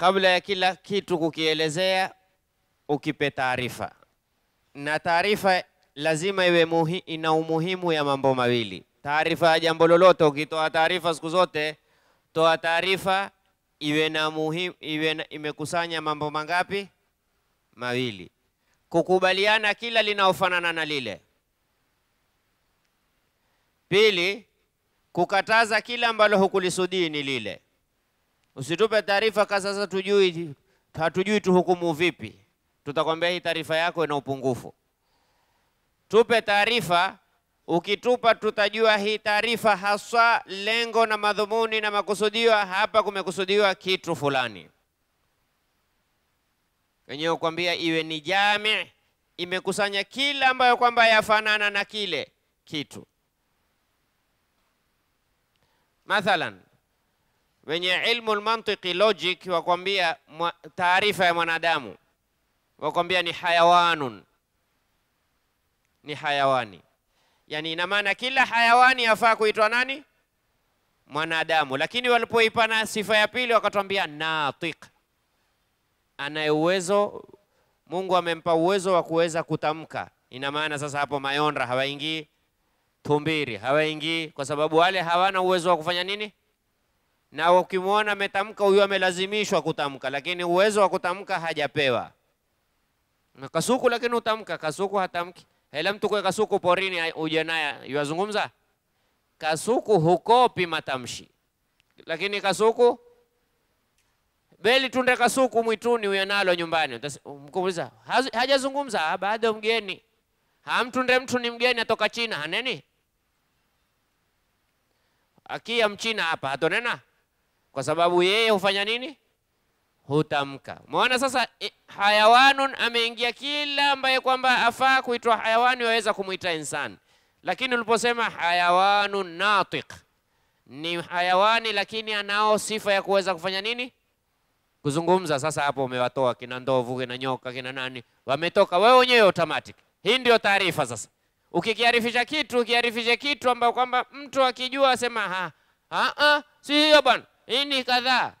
Kabla ya kila kitu kukielezea, ukipe taarifa, na taarifa lazima iwe muhi, ina umuhimu ya mambo mawili. Taarifa ya jambo lolote, ukitoa taarifa siku zote, toa taarifa iwe na muhimu, iwe na, imekusanya mambo mangapi? Mawili, kukubaliana kila linaofanana na lile. Pili, kukataza kila ambalo hukulisudii ni lile. Usitupe taarifa kwa sasa tujui, hatujui tuhukumu vipi. Tutakwambia hii taarifa yako ina upungufu. Tupe taarifa, ukitupa tutajua hii taarifa haswa, lengo na madhumuni na makusudiwa, hapa kumekusudiwa kitu fulani. Wenyewe kukwambia iwe ni jami, imekusanya kila ambayo kwamba yafanana na kile kitu. Mathalan, wenye ilmu lmantiki logic wakwambia taarifa ya mwanadamu wakwambia ni hayawanun, ni hayawani. Yani ina maana kila hayawani yafaa kuitwa nani? Mwanadamu. Lakini walipoipana sifa ya pili wakatwambia natiq, anaye uwezo, Mungu amempa uwezo wa kuweza kutamka. Ina maana sasa hapo mayonra hawaingii, tumbiri hawaingii, kwa sababu wale hawana uwezo wa kufanya nini? na ukimwona ametamka huyo amelazimishwa kutamka, lakini uwezo wa kutamka hajapewa. Na kasuku lakini utamka, kasuku hatamki. Hela mtu kwa kasuku porini uje naye yazungumza. Kasuku hukopi matamshi, lakini kasuku beli tunde kasuku mwituni uye nalo nyumbani mkuuliza hajazungumza ah, bado mgeni hamtunde mtu ni mgeni atoka China haneni akia mchina hapa hatonena kwa sababu yeye hufanya nini? Hutamka. Umeona sasa, eh, hayawanun ameingia kila ambaye kwamba afaa kuitwa hayawani waweza kumuita insani, lakini uliposema hayawanun natiq ni hayawani, lakini anao sifa ya kuweza kufanya nini? Kuzungumza. Sasa hapo umewatoa kina ndovu, kina nyoka, kina nani, wametoka wewe wenyewe automatic. Hii ndio taarifa sasa. Ukikiarifisha kitu, ukiarifisha kitu ambao kwamba mtu akijua asema ha, ha, ha, si hiyo bwana hii ni kadhaa,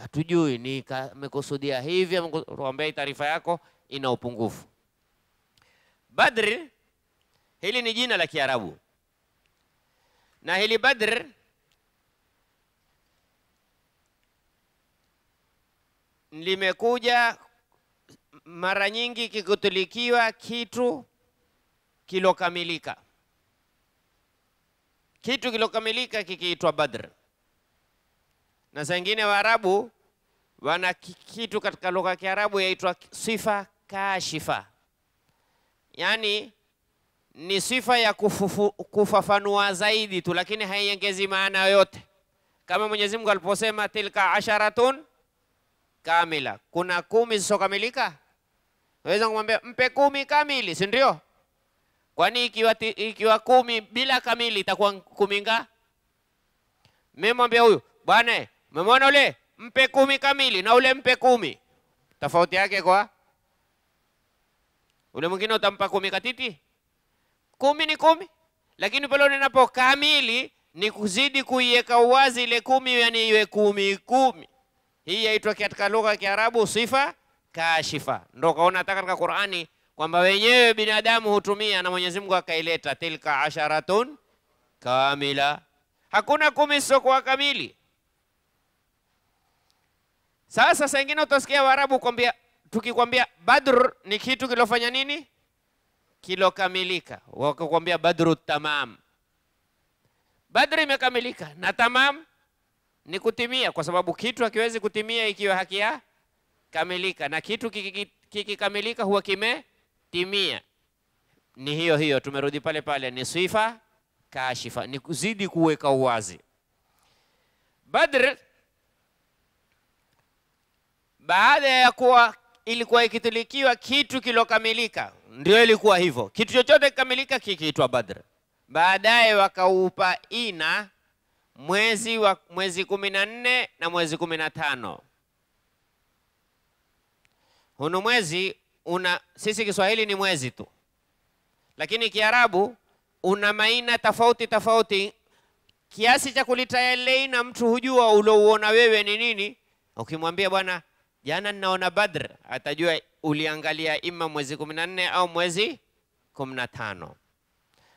hatujui ni amekusudia hivi, tuambia taarifa yako ina upungufu. Badri hili ni jina la Kiarabu na hili Badr limekuja mara nyingi kikutulikiwa kitu kilokamilika, kitu kilokamilika kikiitwa Badr na zengine Waarabu wana kitu katika lugha ya Kiarabu yaitwa sifa kashifa, yaani ni sifa ya kufufu, kufafanua zaidi tu, lakini haiongezi maana yoyote, kama Mwenyezi Mungu aliposema tilka asharatun kamila, kuna kumi zisizokamilika. Naweza kumwambia mpe kumi kamili, si ndio? Kwani ikiwa, ikiwa kumi bila kamili itakuwa kumi nga? Mimi mwambia huyu bwana, Umemwona ule mpe kumi kamili na ule mpe kumi, tofauti yake kwa ule mwingine utampa kumi katiti. Kumi ni kumi, lakini pale unenapo kamili ni kuzidi kuiweka uwazi ile kumi, yani iwe kumi kumi. Hii yaitwa katika lugha ya Kiarabu sifa kashifa. Ndio kaona hata katika Qur'ani kwamba wenyewe binadamu hutumia na Mwenyezi Mungu akaileta tilka asharatun kamila, hakuna kumi sio kwa kamili sasa saa ingine utasikia Waarabu kwambia, tukikwambia Badr ni kitu kilofanya nini, kilokamilika, wakakwambia Badr tamam. Badr imekamilika na tamam ni kutimia, kwa sababu kitu hakiwezi kutimia ikiwa hakia kamilika, na kitu kikikamilika huwa kimetimia. Ni hiyo hiyo, tumerudi pale pale, ni sifa kashifa, ni kuzidi kuweka uwazi. Badr baada ya kuwa ilikuwa ikitulikiwa kitu kilokamilika, ndio ilikuwa hivyo. Kitu chochote kikamilika kikiitwa Badr. Baadaye wakaupa ina mwezi wa mwezi kumi na nne na mwezi kumi na tano. Hunu mwezi una sisi Kiswahili ni mwezi tu, lakini Kiarabu una maina tofauti tofauti kiasi cha kulita lei na mtu hujua ulouona wewe ni nini. Ukimwambia bwana jana ninaona Badr, atajua uliangalia ima mwezi kumi na nne au mwezi kumi na tano.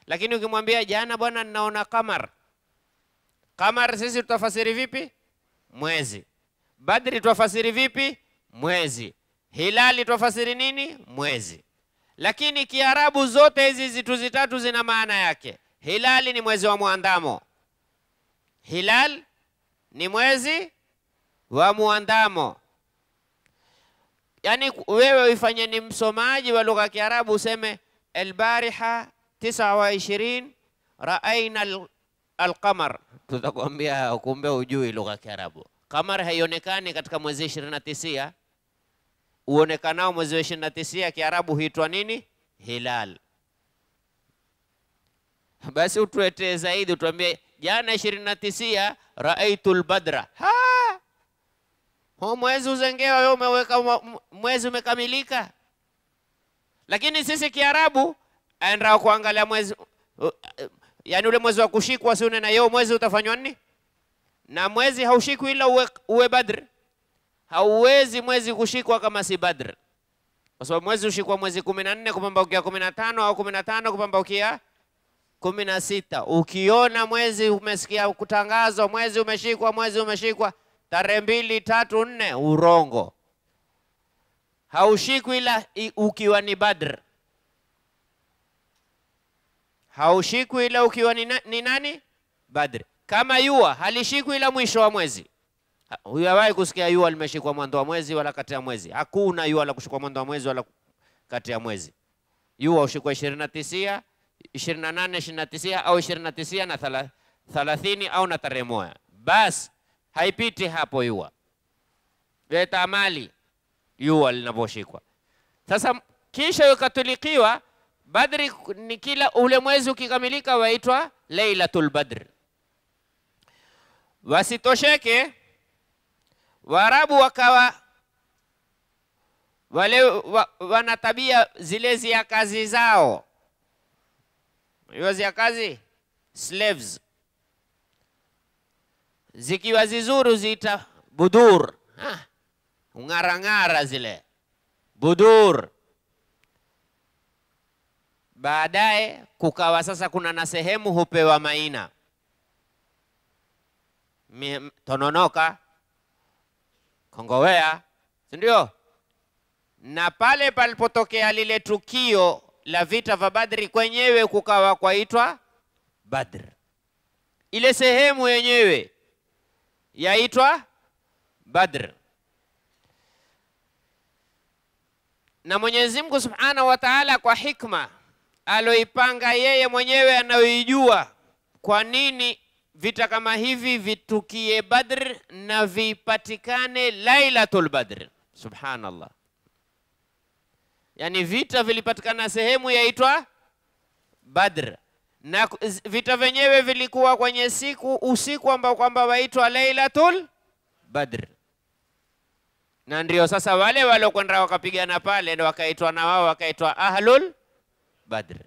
Lakini ukimwambia jana, bwana, ninaona kamar, kamar sisi tutafasiri vipi? Mwezi. Badri twafasiri vipi? Mwezi. Hilali twafasiri nini? Mwezi. Lakini Kiarabu zote hizi zitu zitatu zina maana yake. Hilali ni mwezi wa muandamo. Hilal ni mwezi wa muandamo yani wewe ifanye ni msomaji wa lugha ya Kiarabu, useme albariha tisa wa ishirini raaina alqamar. Tutakwambia kumbe ujui lugha ya Kiarabu. Kamar haionekani katika mwezi ishirini na tisia uonekanao mwezi wa ishirini na tisia Kiarabu huitwa nini? Hilal. Basi utuetee zaidi, utuambie jana ishirini na tisia raaitu lbadra. Ha, huu mwezi uzengewa wewe umeweka mwezi umekamilika. Lakini sisi Kiarabu aenda kuangalia mwezi uh, yani ule mwezi wa kushikwa si unena yeye mwezi utafanywa nini? Na mwezi haushikwi ila uwe, uwe Badr. Hauwezi mwezi kushikwa kama si Badr. Kwa sababu mwezi ushikwa mwezi 14 kupambaukia 15 au 15 kupambaukia kumi na sita. Ukiona mwezi umesikia kutangazwa, mwezi umeshikwa, mwezi umeshikwa tarehe mbili tatu nne urongo haushikwi ila ukiwa ni Badr, haushikwi ila ukiwa ni, na, ni nani Badr. Kama yua halishikwi ila mwisho wa mwezi. Hujawahi kusikia yua limeshikwa mwanzo wa mwezi wala kati ya mwezi. Hakuna yua la kushikwa mwanzo wa mwezi wala kati ya mwezi. Yua ushikwa ishirini na tisia, ishirini na nane, ishirini na tisia au ishirini na tisia na thalathini au na tarehe moya basi haipiti hapo yua, leta mali yua linaposhikwa sasa, kisha ikatulikiwa Badri ni kila ule mwezi ukikamilika waitwa Lailatul Badr. Wasitosheke, Waarabu wakawa wale wa, wana tabia zile zia kazi zao hiyo zia kazi slaves zikiwa zizuru zita budur ung'arang'ara zile budur. Baadaye kukawa sasa kuna na sehemu hupewa maina Tononoka, Kongowea, sindio ndio? Na pale palipotokea lile tukio la vita vya Badri, kwenyewe kukawa kwaitwa Badr, ile sehemu yenyewe yaitwa Badr. Na Mwenyezi Mungu Subhanahu wa Ta'ala kwa hikma aloipanga yeye mwenyewe anayoijua kwa nini vita kama hivi vitukie Badr na vipatikane Lailatul Badr. Subhanallah. Yaani vita vilipatikana sehemu yaitwa Badr na vita vyenyewe vilikuwa kwenye siku usiku ambao kwamba waitwa Lailatul Badr, na ndio sasa wale waliokwenda wakapigana pale ndio wakaitwa na wao wakaitwa Ahlul Badr.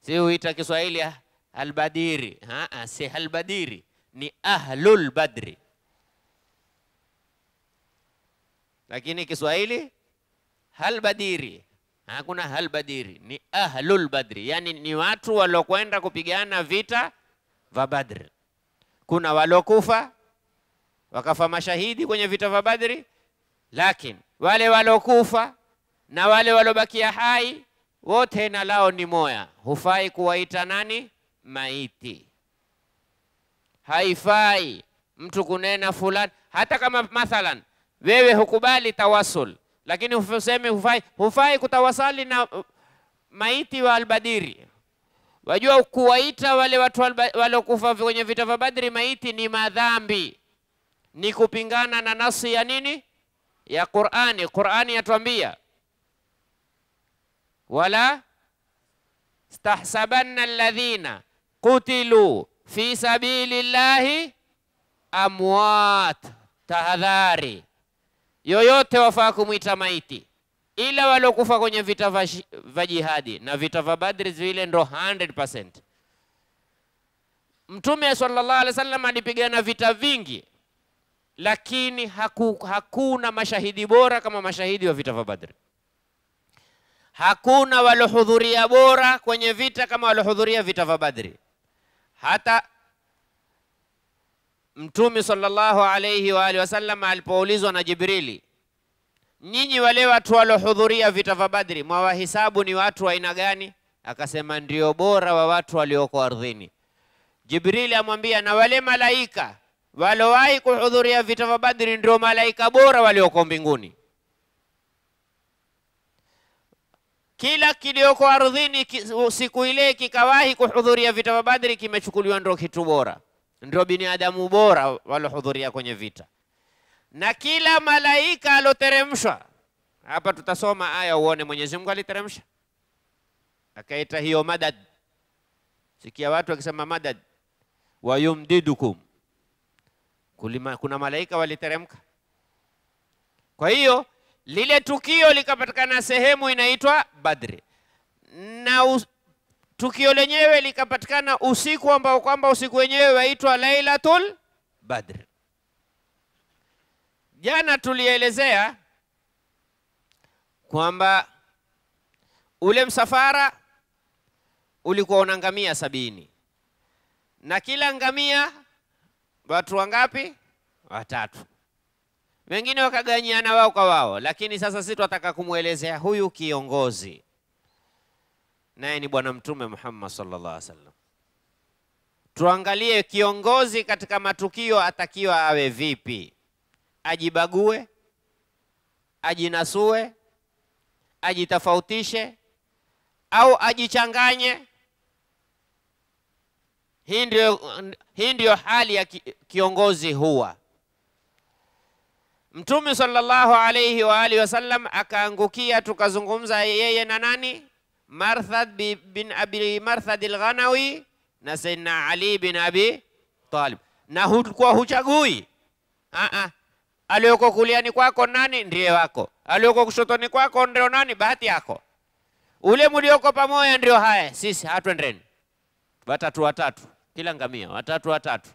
Si huita Kiswahili albadiri, ha, si albadiri, ni Ahlul Badri, lakini Kiswahili halbadiri hakuna hal badiri, ni ahlul badri, yani ni watu waliokwenda kupigana vita vya Badri. Kuna walokufa wakafa mashahidi kwenye vita vya Badri, lakini wale walokufa na wale walobakia hai wote na lao ni moya, hufai kuwaita nani maiti. Haifai mtu kunena fulani, hata kama mathalan wewe hukubali tawasul lakini useme hufai, hufai kutawasali na uh, maiti wa Albadiri. Wajua, kuwaita wale watu waliokufa kwenye vita vya Badri maiti ni madhambi, ni kupingana na nasi ya nini ya Qur'ani. Qur'ani yatuambia wala stahsabanna alladhina kutilu fi sabilillahi amwat, tahadhari yoyote wafaa kumwita maiti, ila waliokufa kwenye vita vya jihadi na vita vya Badri vile ndo 100%. Mtume sallallahu alaihi wasallam alipigana vita vingi, lakini haku, hakuna mashahidi bora kama mashahidi wa vita vya Badri. Hakuna walohudhuria bora kwenye vita kama walohudhuria vita vya Badri. Hata Mtume sallallahu alayhi wa alihi wasallam alipoulizwa na Jibrili, nyinyi wale watu walohudhuria vita vya Badri mwawahisabu ni watu wa aina gani? Akasema ndio bora wa watu walioko ardhini. Jibrili amwambia, na wale malaika walowahi kuhudhuria vita vya Badri ndio malaika bora walioko mbinguni. Kila kilioko ardhini siku ile kikawahi kuhudhuria vita vya Badri kimechukuliwa ndio kitu bora ndio binadamu bora walohudhuria kwenye vita, na kila malaika aloteremshwa hapa. Tutasoma aya uone Mwenyezi Mungu aliteremsha akaita hiyo madad. Sikia watu wakisema madad, wayumdidukum kulima, kuna malaika waliteremka. Kwa hiyo lile tukio likapatikana sehemu inaitwa Badri na Tukio lenyewe likapatikana usiku ambao kwamba usiku wenyewe waitwa Lailatul Badr. Jana tulielezea kwamba ule msafara ulikuwa una ngamia sabini na kila ngamia watu wangapi? Watatu. Wengine wakaganyana wao kwa wao, lakini sasa si tunataka kumwelezea huyu kiongozi naye ni Bwana Mtume Muhammad sallallahu alaihi wasallam. Tuangalie kiongozi katika matukio atakiwa awe vipi, ajibague, ajinasue, ajitofautishe au ajichanganye? Hii ndiyo, hali ya kiongozi huwa. Mtume sallallahu alaihi wa alihi wasallam akaangukia, tukazungumza yeye na nani Marthad bin Abi Marthad al-Ghanawi na Sayyidina Ali bin Abi Talib, na hulikuwa huchagui a ah, a, ah. aliyoko kuliani kwako nani ndiye wako, aliyoko kushotoni kwako ndio nani, bahati yako. Ule mlioko pamoja ndio haya, sisi hatuendeni. watatu watatu, kila ngamia watatu watatu.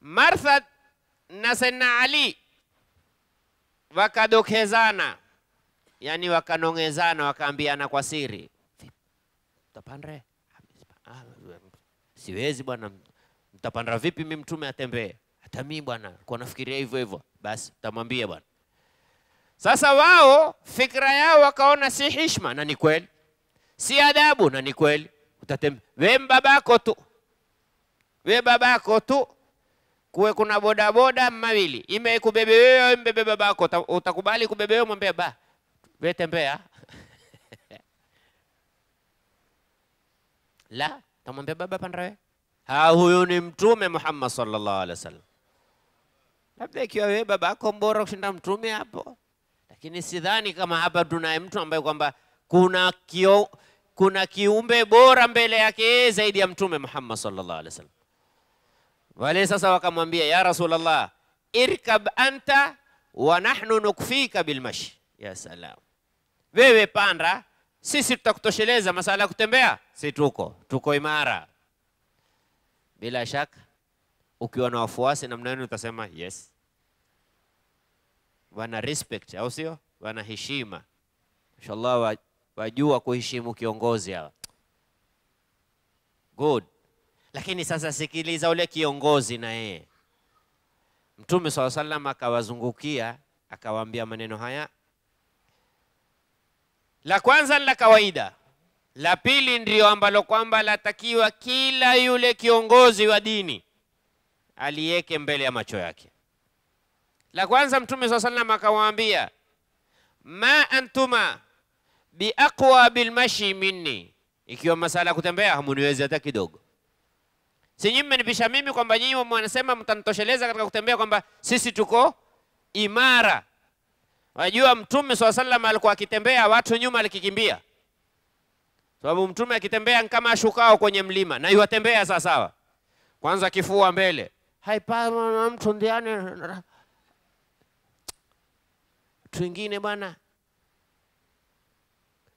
Marthad na Sayyidina Ali wakadokezana yani wakanongezana, wakaambiana kwa siri, mtapanda ah, siwezi bwana, mtapandra vipi? Mi mtume atembee hata mi bwana, kwa nafikiria hivyo hivyo, basi tamwambia bwana. Sasa wao fikra yao wakaona si hishma, na ni kweli, si adabu, na ni kweli. utatembea we babako tu, we babako tu, kuwe kuna bodaboda mawili, imekubebe ikubebe wewe, imbebe babako. Utakubali kubebe wewe, mwambie ba wewe tembea la tamwambia baba panda huyu ni mtume Muhammad sallallahu alaihi wasallam labda ikiwa wewe baba yako mbora kushinda mtume hapo lakini sidhani kama hapa tunaye mtu ambaye kwamba kuna kio, kuna kiumbe bora mbele yake zaidi ya mtume Muhammad sallallahu alaihi wasallam wale sasa wakamwambia ya rasulllah irkab anta wa nahnu nukfika bilmashi ya salam wewe panda, sisi tutakutosheleza masala ya kutembea. Si tuko tuko imara. Bila shaka ukiwa na wafuasi namna hiyo utasema yes, wana respect au sio? Wana heshima, mashallah, wajua kuheshimu kiongozi hawa. Good. Lakini sasa sikiliza ule kiongozi na yeye Mtume alaihi salam akawazungukia akawaambia maneno haya la kwanza ni la kawaida, la pili ndio ambalo kwamba latakiwa kila yule kiongozi wa dini aliweke mbele ya macho yake. La kwanza Mtume swalla sallam akawaambia, ma antuma biaqwa bilmashi minni, ikiwa masala ya kutembea hamuniwezi hata kidogo. Si nyinyi mmenipisha mimi kwamba nyinyi mwanasema mtanitosheleza katika kutembea, kwamba sisi tuko imara Wajua Mtume swalla sallam alikuwa akitembea, watu nyuma alikikimbia, sababu Mtume akitembea kama ashukao kwenye mlima, na yuwatembea sawa. kwanza kifua mbele, haipana mtu ndiani twingine bwana,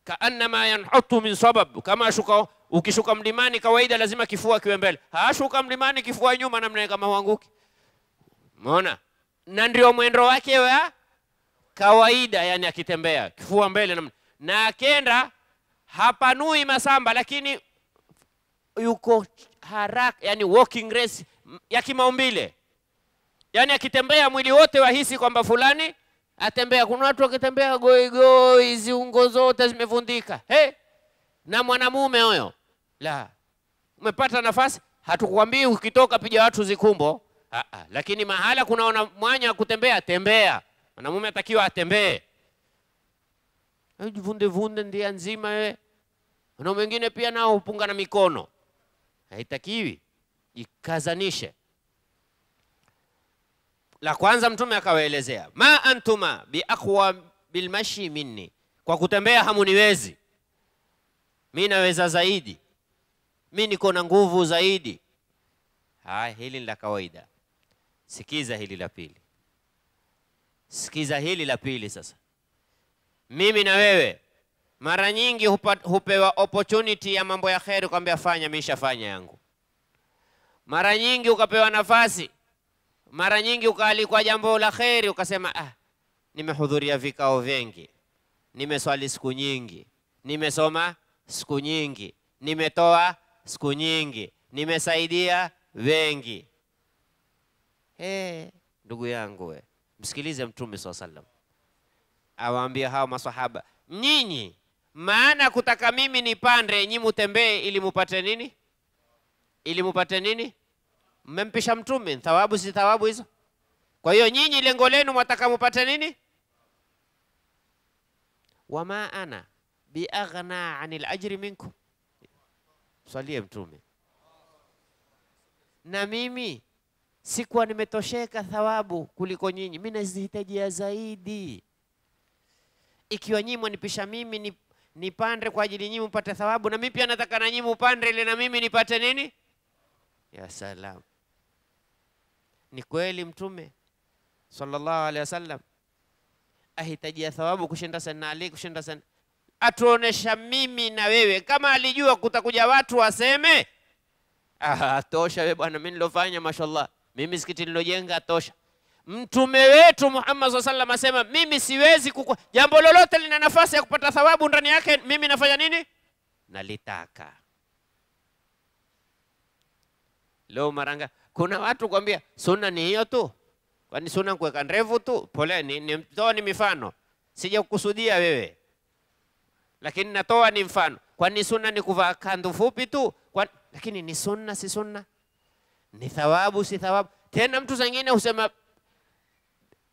kaannama yanhutu min sabab, kama ashukao ukishuka mlimani kawaida lazima kifua kiwe mbele. Haashuka mlimani kifua nyuma, namna kama uanguki. Umeona, na ndio mwendo wake wa kawaida, yani akitembea kifua mbele na, na akenda hapanui masamba, lakini yuko haraka, yani walking race ya kimaumbile, yani akitembea mwili wote wahisi kwamba fulani atembea. Kuna watu wakitembea goigoi, ziungo zote zimevundika. Hey, na mwanamume huyo la umepata nafasi, hatukwambii ukitoka piga watu zikumbo. Ah, ah, lakini mahala kunaona mwanya wa kutembea, tembea. Mwanamume atakiwa atembee. Jivunde vunde ndia nzima eh. we Na mwingine pia nao hupunga na mikono. Haitakiwi. Jikazanishe. La kwanza Mtume akawaelezea, ma antuma bi aqwa bilmashi minni, kwa kutembea hamuniwezi, mi naweza zaidi, mi niko na nguvu zaidi. Haya, hili ni la kawaida. Sikiza hili la pili. Sikiza hili la pili sasa. Mimi na wewe mara nyingi hupa, hupewa opportunity ya mambo ya kheri, kwambia fanya, mishafanya yangu. Mara nyingi ukapewa nafasi, mara nyingi ukaalikwa jambo la kheri, ukasema ah, nimehudhuria vikao vingi, nimeswali siku nyingi, nimesoma siku nyingi, nimetoa siku nyingi, nimesaidia wengi. Hey, ndugu yangu we Msikilize Mtume swalla sallam, awaambia hawa maswahaba, nyinyi maana kutaka mimi nipande nyi mutembee ili mupate nini? Ili mupate nini? Mmempisha Mtume, thawabu si thawabu hizo? Kwa hiyo nyinyi lengo lenu mwataka mupate nini? wama ana biaghna anil ajri minkum, swalie Mtume na mimi sikuwa nimetosheka thawabu kuliko nyinyi, mimi nazihitajia zaidi. Ikiwa nyinyi mwanipisha mimi nipande kwa ajili nyinyi mpate thawabu, na mimi pia nataka na nyinyi mpande ile na mimi nipate nini? Ya salam. Ni kweli Mtume sallallahu alaihi wasallam ahitajia thawabu kushinda sana Ali, kushinda sana atuonesha mimi na wewe, kama alijua kutakuja watu waseme, ah, tosha we bwana, mimi nilofanya mashallah mimi msikiti nilojenga tosha. Mtume wetu Muhammad SAW sallam asema mimi siwezi kuku... jambo lolote lina nafasi ya kupata thawabu ndani yake, mimi nafanya nini? Nalitaka. Leo maranga kuna watu kwambia sunna ni hiyo tu, kwani sunna kuweka ndevu tu? Pole, ni, ni, toa ni mifano, sija kukusudia wewe, lakini natoa ni mfano. Kwani sunna ni kuvaa kandu fupi tu? kwa, lakini ni sunna si sunna? ni thawabu si thawabu tena mtu zingine husema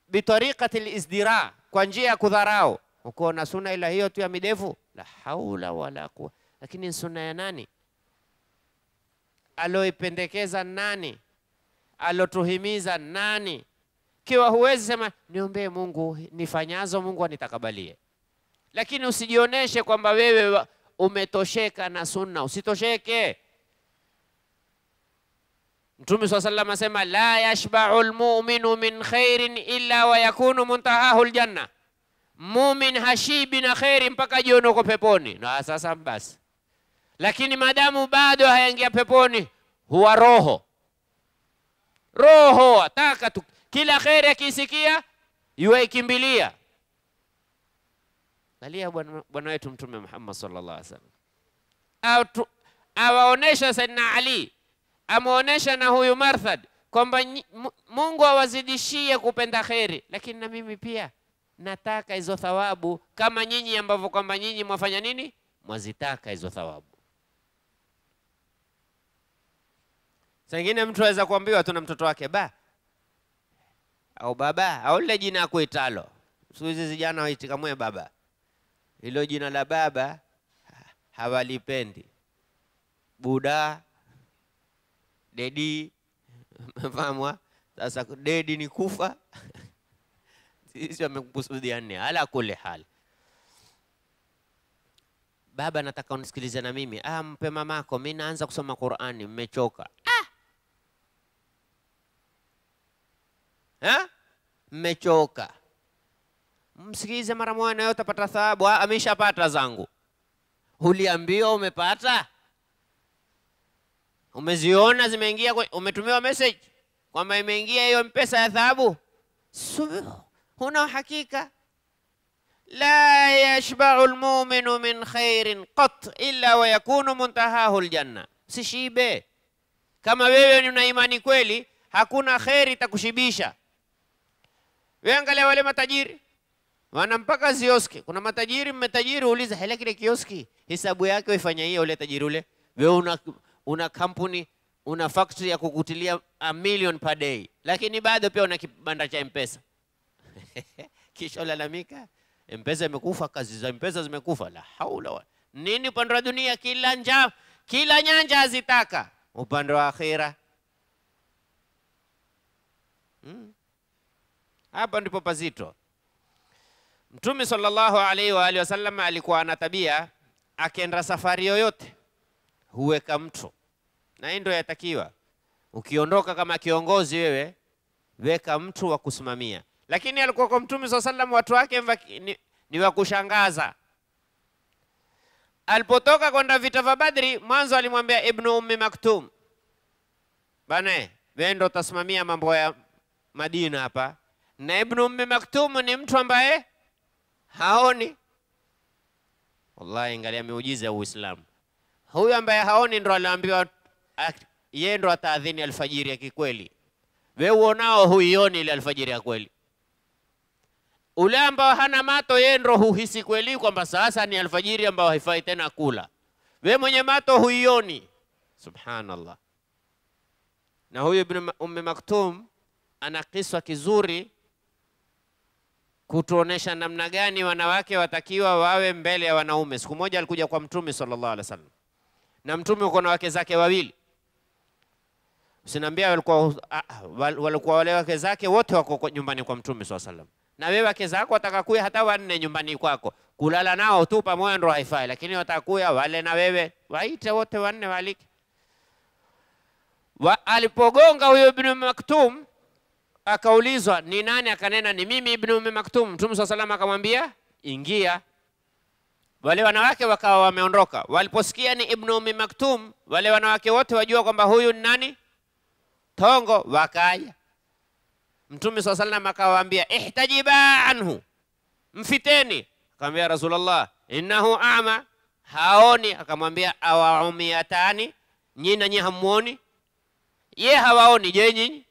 bitariqati lizdira kwa njia ya kudharau uko na sunna ila hiyo tu ya midevu la haula wala kuwa lakini sunna ya nani aloipendekeza nani alotuhimiza nani kiwa huwezi sema niombee mungu nifanyazo mungu anitakabalie lakini usijioneshe kwamba wewe umetosheka na sunna usitosheke Mtume swalla sallam asema la yashba'u lmuminu min khairin illa wa yakunu muntahahu ljanna, mumin hashibi na kheri mpaka jioni uko peponi. Na sasa basi, lakini madamu bado hayaingia peponi, huwa roho roho ataka tu kila kheri akiisikia yuaikimbilia. Angalia bwana wetu Mtume Muhammad sallallahu alaihi wasallam awaonesha Sayyidina Ali amuonesha na huyu Marthad kwamba Mungu awazidishie kupenda kheri, lakini na mimi pia nataka hizo thawabu kama nyinyi ambavyo kwamba nyinyi mwafanya nini, mwazitaka hizo thawabu. Sengine mtu aweza kuambiwa tu na mtoto wake ba au baba au lile jina akuitalo. Siku hizi waitikamwe baba, hilo jina la baba hawalipendi buda dedi mfahamu ah? sasa dedi ni kufa sisi wamekusudia nne ala kule hali baba nataka unisikilize na mimi ah mpe mamako mi naanza kusoma qurani mmechoka ah! mmechoka msikilize mara moja nayo utapata thawabu ah, ameshapata zangu uliambiwa umepata umeziona zimeingia, umetumiwa message kwamba imeingia hiyo mpesa ya dhahabu, huna uhakika. La yashbau lmuminu min khairin qat illa wa yakunu muntahahu ljanna. Sishibe kama wewe una imani kweli, hakuna kheri itakushibisha. Wewe angalia wale matajiri wana mpaka zioski. Kuna matajiri mmetajiri, uliza hela kile kioski hisabu yake ifanya hiyo ule tajiri ule, wewe una una kampuni una factory ya kukutilia a uh, million per day, lakini bado pia una kibanda cha Mpesa kisha lalamika Mpesa imekufa, kazi za Mpesa zimekufa. La haula wa. nini. Upande wa dunia kila nja kila nyanja azitaka, upande wa akhira hmm. Hapa ndipo pazito. Mtume sallallahu alaihi wa alihi wasallam alikuwa ana tabia akienda safari yoyote huweka mtu, na hii ndio yatakiwa. Ukiondoka kama kiongozi wewe, weka mtu wa kusimamia. Lakini alikuwa kwa Mtume swalla sallam, watu wake ni, ni wa kushangaza. Alipotoka kwenda vita vya Badri, mwanzo alimwambia Ibnu Ummi Maktum, bane wendo utasimamia mambo ya Madina hapa, na Ibnu Ummi Maktum ni mtu ambaye haoni. Wallahi, angalia miujiza ya Uislamu. Huyu ambaye haoni ndo aliambiwa ah, yeye ndo ataadhini alfajiri ya kikweli. Wewe uonao huioni ile alfajiri ya kweli. Ule ambao hana mato yeye ndo huhisi kweli kwamba sasa ni alfajiri ambao haifai tena kula. Wewe mwenye mato huioni. Subhanallah. Na huyu Ibn Umm Maktum ana kiswa kizuri kutuonesha namna gani wanawake watakiwa wawe mbele ya wanaume. Siku moja alikuja kwa Mtume sallallahu alaihi wasallam na mtume uko na wake zake wawili. sinaambia walikuwa ah, ah, walikuwa wale wake zake wote wako nyumbani kwa mtume swalla sallam, na wewe wake zako watakakuya hata wanne nyumbani kwako kulala nao tu pamoja ndo haifai, lakini watakuya wale na wewe, waite wote wanne waalike. Wa, alipogonga huyo Ibn Maktum akaulizwa ni nani, akanena ni mimi Ibn Maktum. Mtume swalla sallam akamwambia ingia wale wanawake wakawa wameondoka. Waliposikia ni Ibnu Ummi Maktum, wale wanawake wote wajua kwamba huyu ni nani, tongo. Wakaja Mtume swalla wasallam akawaambia, ihtajiba anhu, mfiteni. Akamwambia Rasulullah, innahu ama, haoni. Akamwambia awaumiatani, nyinyi nanyi hamuoni? Ye hawaoni, je nyinyi?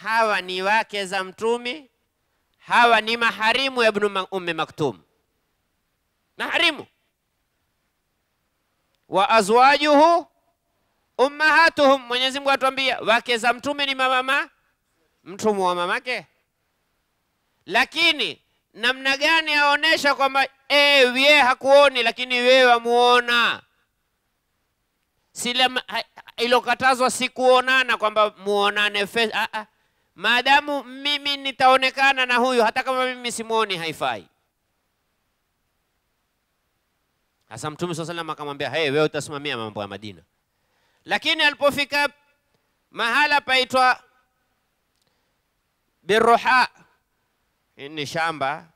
Hawa ni wake za Mtume hawa ni maharimu ya Ibn Umm Maktum, maharimu wa azwajuhu ummahatuhum. Mwenyezi Mungu atuambia wake za mtume ni mamama mtume wa mamake, lakini namna gani aonesha kwamba eh, yeye hakuoni lakini wewe wamuona. Sile ilokatazwa sikuonana kwamba muonane face. Ah, ah maadamu mimi nitaonekana na huyu hata kama mimi simuoni haifai. Hasa Mtume swalla salam akamwambia, hey, wewe utasimamia mambo ya Madina. Lakini alipofika mahala paitwa Birruha, ni shamba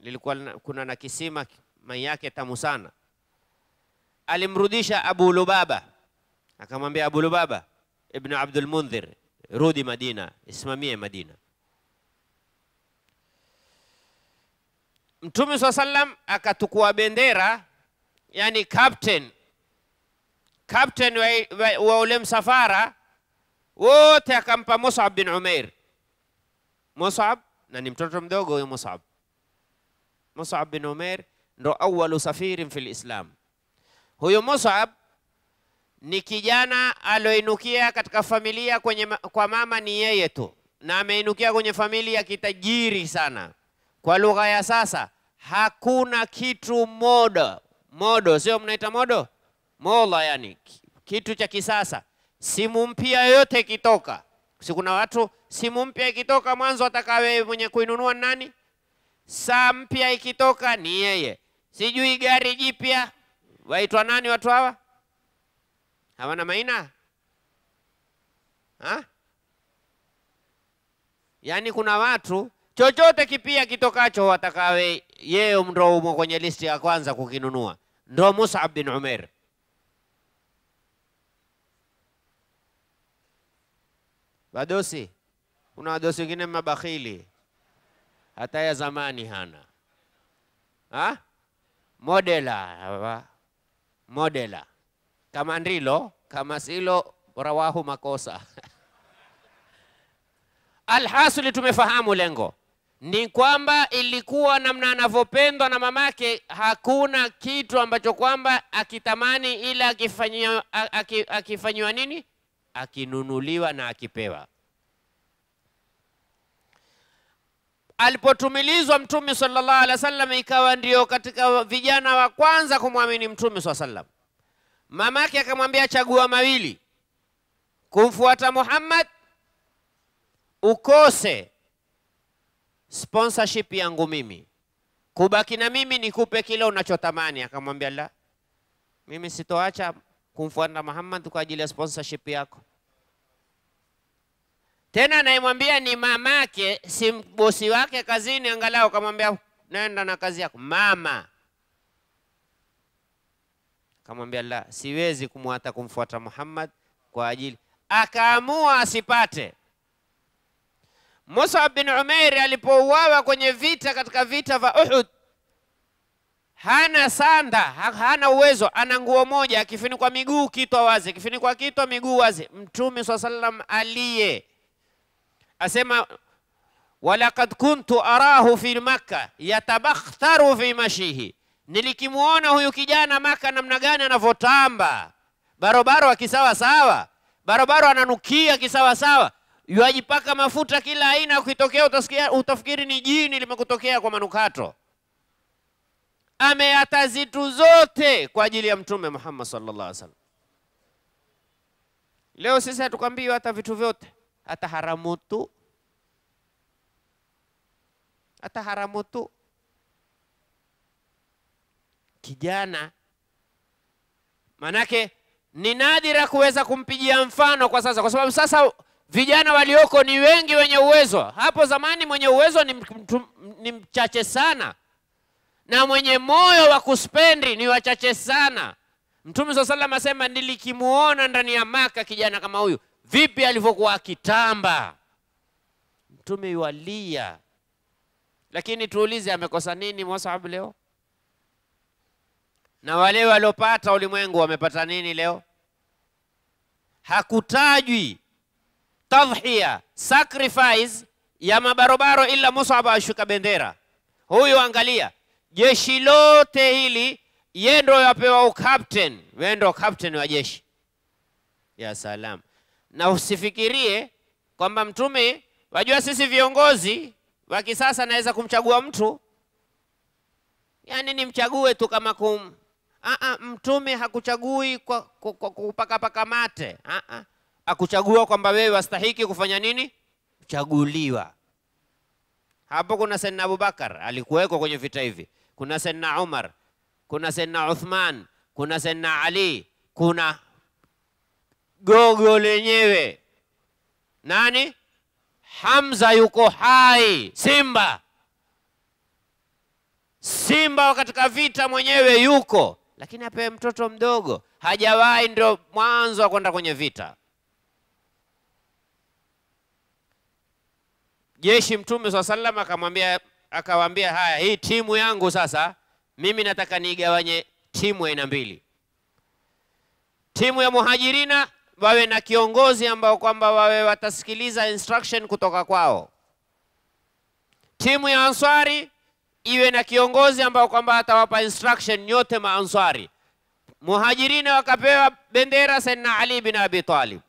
lilikuwa kuna na kisima mai yake tamu sana. Alimrudisha Abu Lubaba, akamwambia Abu Lubaba ibn Abdul Mundhir rudi Madina, isimamie Madina. Mtume swalla sallam akatukua bendera, yani captain captain wa, wa, wa ule msafara wote, akampa Mus'ab bin Umair. Mus'ab na ni mtoto mdogo huyo Mus'ab. Mus'ab bin Umair ndo awwalu safirin fil Islam. Huyo Mus'ab ni kijana aloinukia katika familia kwenye, kwa mama ni yeye tu, na ameinukia kwenye familia kitajiri sana. Kwa lugha ya sasa, hakuna kitu modo modo, sio mnaita modo mola, yani kitu cha kisasa. Simu mpya yoyote ikitoka, si kuna watu simu mpya ikitoka, mwanzo atakawe mwenye kuinunua nani? Saa mpya ikitoka ni yeye, sijui gari jipya waitwa nani watu hawa? hawana maina ha? Yaani kuna watu chochote kipia kitokacho watakawe yeo ndo umo kwenye listi ya kwanza kukinunua, ndo Mus'ab bin umer Wadosi, kuna wadosi wengine mabakhili, hata ya zamani hana ha? modela modela kama ndilo kama silo rawahu makosa alhasili tumefahamu lengo ni kwamba ilikuwa namna anavyopendwa na mamake, hakuna kitu ambacho kwamba akitamani ila akifanyiwa, nini, akinunuliwa na akipewa. Alipotumilizwa Mtume sallallahu alaihi wasallam, ikawa ndio katika vijana wa kwanza kumwamini Mtume sallallahu alaihi wasallam Mamake akamwambia chagua mawili, kumfuata Muhammad ukose sponsorship yangu mimi, kubaki na mimi nikupe kile unachotamani. Akamwambia la, mimi sitoacha kumfuata Muhammad kwa ajili ya sponsorship yako. Tena anayemwambia ni mamake, si bosi wake kazini, angalau kamwambia nenda na kazi yako mama Kamwambia la, siwezi kumwata kumfuata Muhammad kwa ajili, akaamua asipate. musa bin Umair alipouawa kwenye vita, katika vita vya Uhud, hana sanda, hana uwezo, ana nguo moja, akifunikwa miguu kitwa wazi, akifunikwa kitwa miguu wazi. Mtume swalla sallam aliye asema walakad kuntu arahu fi Makkah yatabakhtharu fi mashihi nilikimwona huyu kijana Maka namna gani anavyotamba barobaro akisawa sawa, barobaro ananukia kisawa sawa, yuajipaka mafuta kila aina, ukitokea utasikia utafikiri ni jini limekutokea kwa manukato. Ameata zitu zote kwa ajili ya Mtume Muhammad sallallahu alaihi wasallam. Leo sisi hatukwambii hata vitu vyote, hata haramu tu, hata haramu tu kijana. Manake ni nadira kuweza kumpigia mfano kwa sasa, kwa sababu sasa vijana walioko ni wengi wenye uwezo. Hapo zamani mwenye uwezo ni, ni mchache sana, na mwenye moyo wa kuspendi ni wachache sana. Mtume swalla sallam asema, nilikimuona ndani ya Maka kijana kama huyu, vipi alivyokuwa akitamba. Mtume yualia. Lakini tuulize, amekosa nini Mus'ab leo? Na wale waliopata ulimwengu wamepata nini leo? Hakutajwi tadhhia sacrifice ya mabarobaro ila musaba ashuka bendera. Huyu angalia, jeshi lote hili ye ndo yapewa ucaptain wewe ndo captain wa jeshi. Ya salam. Na usifikirie kwamba mtume, wajua sisi viongozi wa kisasa naweza kumchagua mtu, yani nimchague tu kama kum Aa, ah, ah, mtume hakuchagui kwa, kwa, kwa kupakapaka mate Aa, ah, akuchagua kwamba wewe wastahiki kufanya nini? Kuchaguliwa. Hapo kuna Sayyidina Abubakar alikuweko kwenye vita hivi, kuna Sayyidina Umar, kuna Sayyidina Uthman, kuna Sayyidina Ali, kuna gogo lenyewe nani? Hamza yuko hai, simba simba katika vita mwenyewe yuko lakini apewe mtoto mdogo, hajawahi ndio mwanzo wa kwenda kwenye vita. Jeshi Mtume swalla salam akamwambia, akawaambia haya, hii timu yangu sasa, mimi nataka niigawanye timu aina mbili, timu ya muhajirina wawe na kiongozi ambao kwamba wawe watasikiliza instruction kutoka kwao, timu ya answari iwe na kiongozi ambao kwamba atawapa instruction nyote maanswari. Muhajirina wakapewa bendera Sayyidina Ali bin Abi Talib,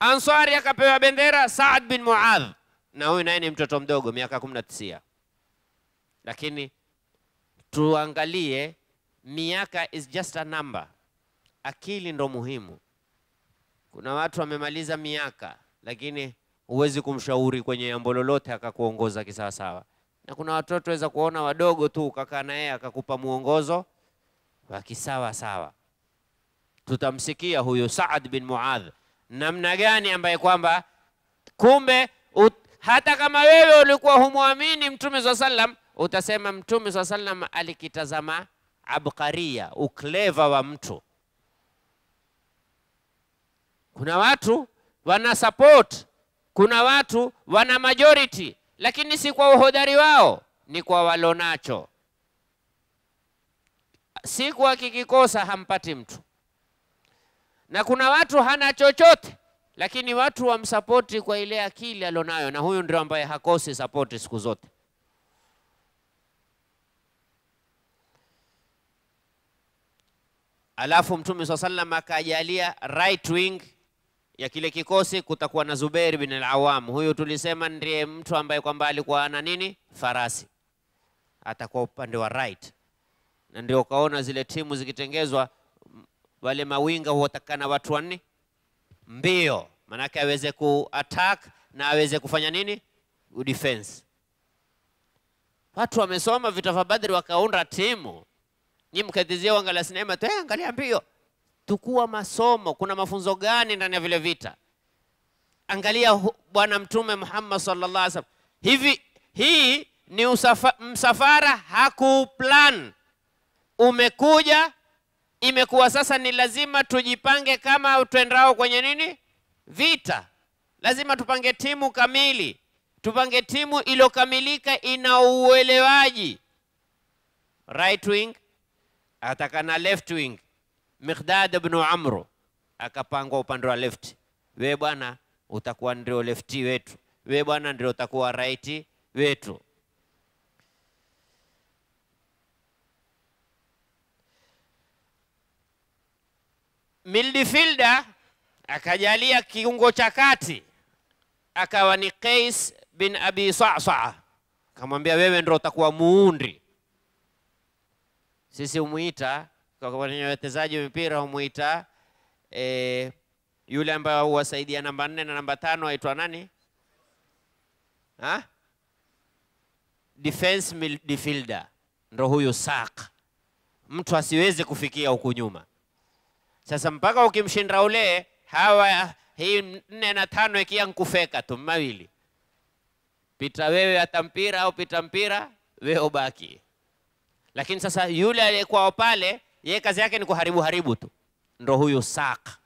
Answari akapewa bendera Saad bin Muadh, na huyu naye ni mtoto mdogo miaka 19, lakini tuangalie miaka is just a number. Akili ndo muhimu. Kuna watu wamemaliza miaka lakini huwezi kumshauri kwenye jambo lolote akakuongoza kisawasawa. Na kuna watoto waweza kuona wadogo tu, ukakaa naye akakupa mwongozo wa kisawa sawa. Tutamsikia huyu Saad bin Muadh namna gani ambaye kwamba kumbe ut, hata kama wewe ulikuwa humwamini Mtume swalla sallam, utasema Mtume swalla sallam alikitazama abkaria, ukleva wa mtu. Kuna watu wana support kuna watu wana majority, lakini si kwa uhodari wao, ni kwa walonacho. Siku akikikosa hampati mtu, na kuna watu hana chochote, lakini watu wamsapoti kwa ile akili alonayo, na huyu ndio ambaye hakosi sapoti siku zote. Alafu Mtume swalla sallam akajalia right wing ya kile kikosi kutakuwa na Zubair bin al Huyu tulisema ndiye mtu ambaye kwamba alikuwa ana nini, farasi, atakuwa upande wa right, na ndio ukaona zile timu zikitengezwa, wale mawinga huwatakana watu wanne mbio, manake aweze ku attack na aweze kufanya nini, defense. Watu wamesoma vita vya Badri wakaunda timu, nyi mkadhizia angalia sinema tu, angalia mbio tukua masomo, kuna mafunzo gani ndani ya vile vita? Angalia Bwana Mtume Muhammad sallallahu alaihi wasallam, hivi hii ni usafa, msafara hakuplan, umekuja imekuwa sasa ni lazima tujipange kama tuendao kwenye nini vita. Lazima tupange timu kamili, tupange timu iliyokamilika, ina uelewaji right wing atakana left wing Mikdad ibn Amru akapangwa upande wa left, we bwana utakuwa ndio lefti wetu, we bwana ndio utakuwa right wetu. Midfielder akajalia kiungo cha kati akawa ni Qais bin Abi Sa'sa, akamwambia wewe ndio utakuwa muundi, sisi umuita kwa ni wachezaji mpira humwita e, yule ambaye huwasaidia namba nne na namba tano aitwa nani ha? defense midfielder ndo huyu sak mtu asiwezi kufikia huku nyuma sasa mpaka ukimshinda ule hawa hii nne na tano ikia nkufeka tu mawili pita wewe hata mpira au pita mpira wewe ubaki lakini sasa yule aliyekuwa pale yeye kazi yake ni kuharibu haribu tu, ndo huyu Saka.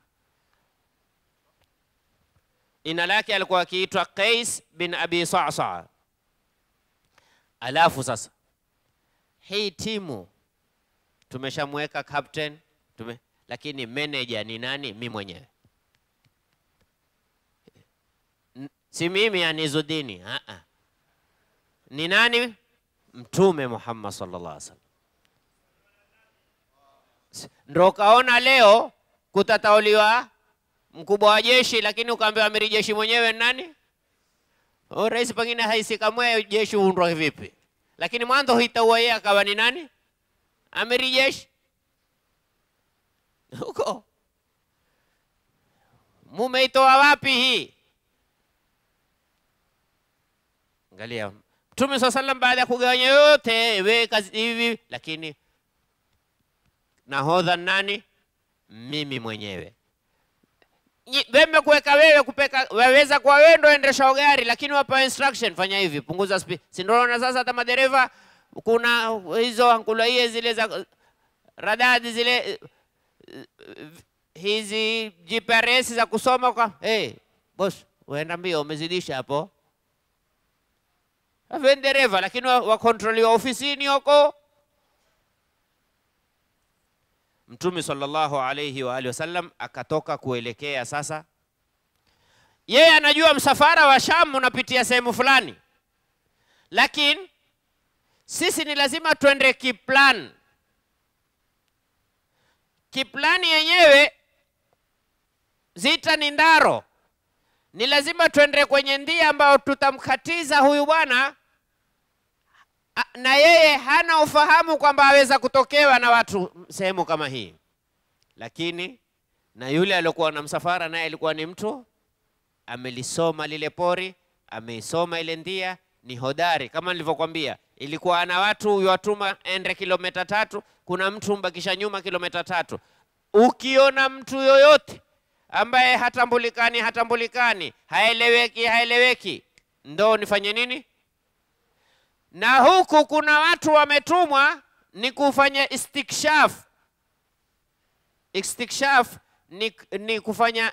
Jina lake alikuwa akiitwa Qais bin Abi Sa'sa. Alafu sasa hii timu tumeshamweka captain tume, lakini manager ni nani? Mi mwenyewe, si mimi Anizuddin. Ah, ah. Ni nani? Mtume Muhammad sallallahu alaihi wasallam. Egypt, ndo ukaona leo kutatauliwa mkubwa wa jeshi, lakini ukaambiwa amiri jeshi mwenyewe ni nani? O, oh, rais pengine haisi kamwe jeshi undwa vipi, lakini mwanzo huitaua yeye akawa ni nani? Amiri jeshi huko mumeitoa wapi hii? Angalia Mtume swalla salam, baada ya kugawanya yote, we kazi hivi, lakini Nahodha nani? Mimi mwenyewe. wembe kuweka wewe kupeka, waweza kwa wewe ndo endesha gari, lakini wapa instruction, fanya hivi, punguza speed. Si ndio? Na sasa hata madereva kuna hizo ankulaie zile za radadi zile eh, eh, hizi GPS za kusoma kwa hey, boss uenda mbio umezidisha hapo. Avendereva lakini wakontroliwa ofisini huko Mtume sallallahu alayhi wa alihi wasallam akatoka kuelekea sasa, yeye anajua msafara wa Sham unapitia sehemu fulani, lakini sisi ni lazima twende kiplan. Kiplani yenyewe zita ni ndaro, ni lazima twende kwenye ndia ambayo tutamkatiza huyu bwana na yeye hana ufahamu kwamba aweza kutokewa na watu sehemu kama hii, lakini na yule aliyokuwa na msafara naye alikuwa ni mtu amelisoma lile pori, ameisoma ile ndia, ni hodari kama nilivyokwambia. Ilikuwa ana watu yuwatuma ende kilomita tatu, kuna mtu mbakisha nyuma kilomita tatu. Ukiona mtu yoyote ambaye hatambulikani hatambulikani, haeleweki haeleweki, ndo nifanye nini? na huku kuna watu wametumwa ni kufanya istikshaf. Istikshaf ni, ni kufanya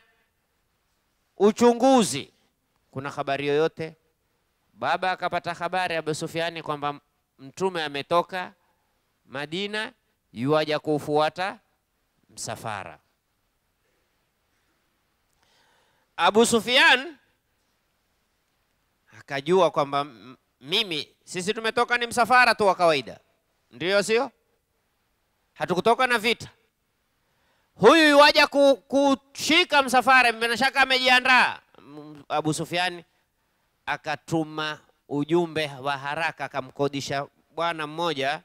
uchunguzi. Kuna habari yoyote? Baba akapata habari Abu Sufiani kwamba mtume ametoka Madina yuaja kufuata msafara. Abu Sufian akajua kwamba mimi, sisi tumetoka ni msafara tu wa kawaida, ndio sio? Hatukutoka na vita. Huyu iwaja kushika msafara, bila shaka amejiandaa. Abu Sufiani akatuma ujumbe wa haraka, akamkodisha bwana mmoja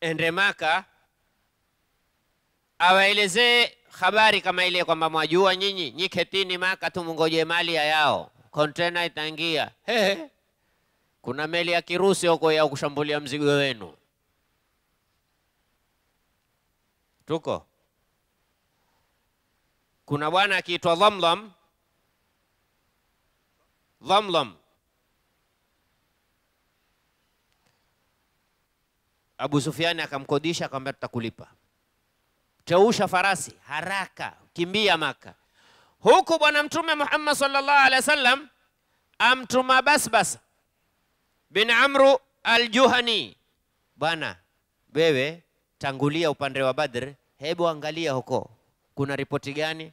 Endemaka awaelezee habari kama ile kwamba mwajua nyinyi nyiketini Maka, tumngoje mali ya yao kontena itaingia. hehe kuna meli ya Kirusi huko ya kushambulia mzigo wenu. Tuko kuna bwana akiitwa dhamlam dhamlam Abu sufiani akamkodisha, akamwambia tutakulipa, teusha farasi haraka, kimbia Maka huku bwana mtume Muhammad sallallahu alaihi wasallam amtuma Basbas bin Amru al-Juhani, bwana wewe tangulia upande wa Badr, hebu angalia huko kuna ripoti gani?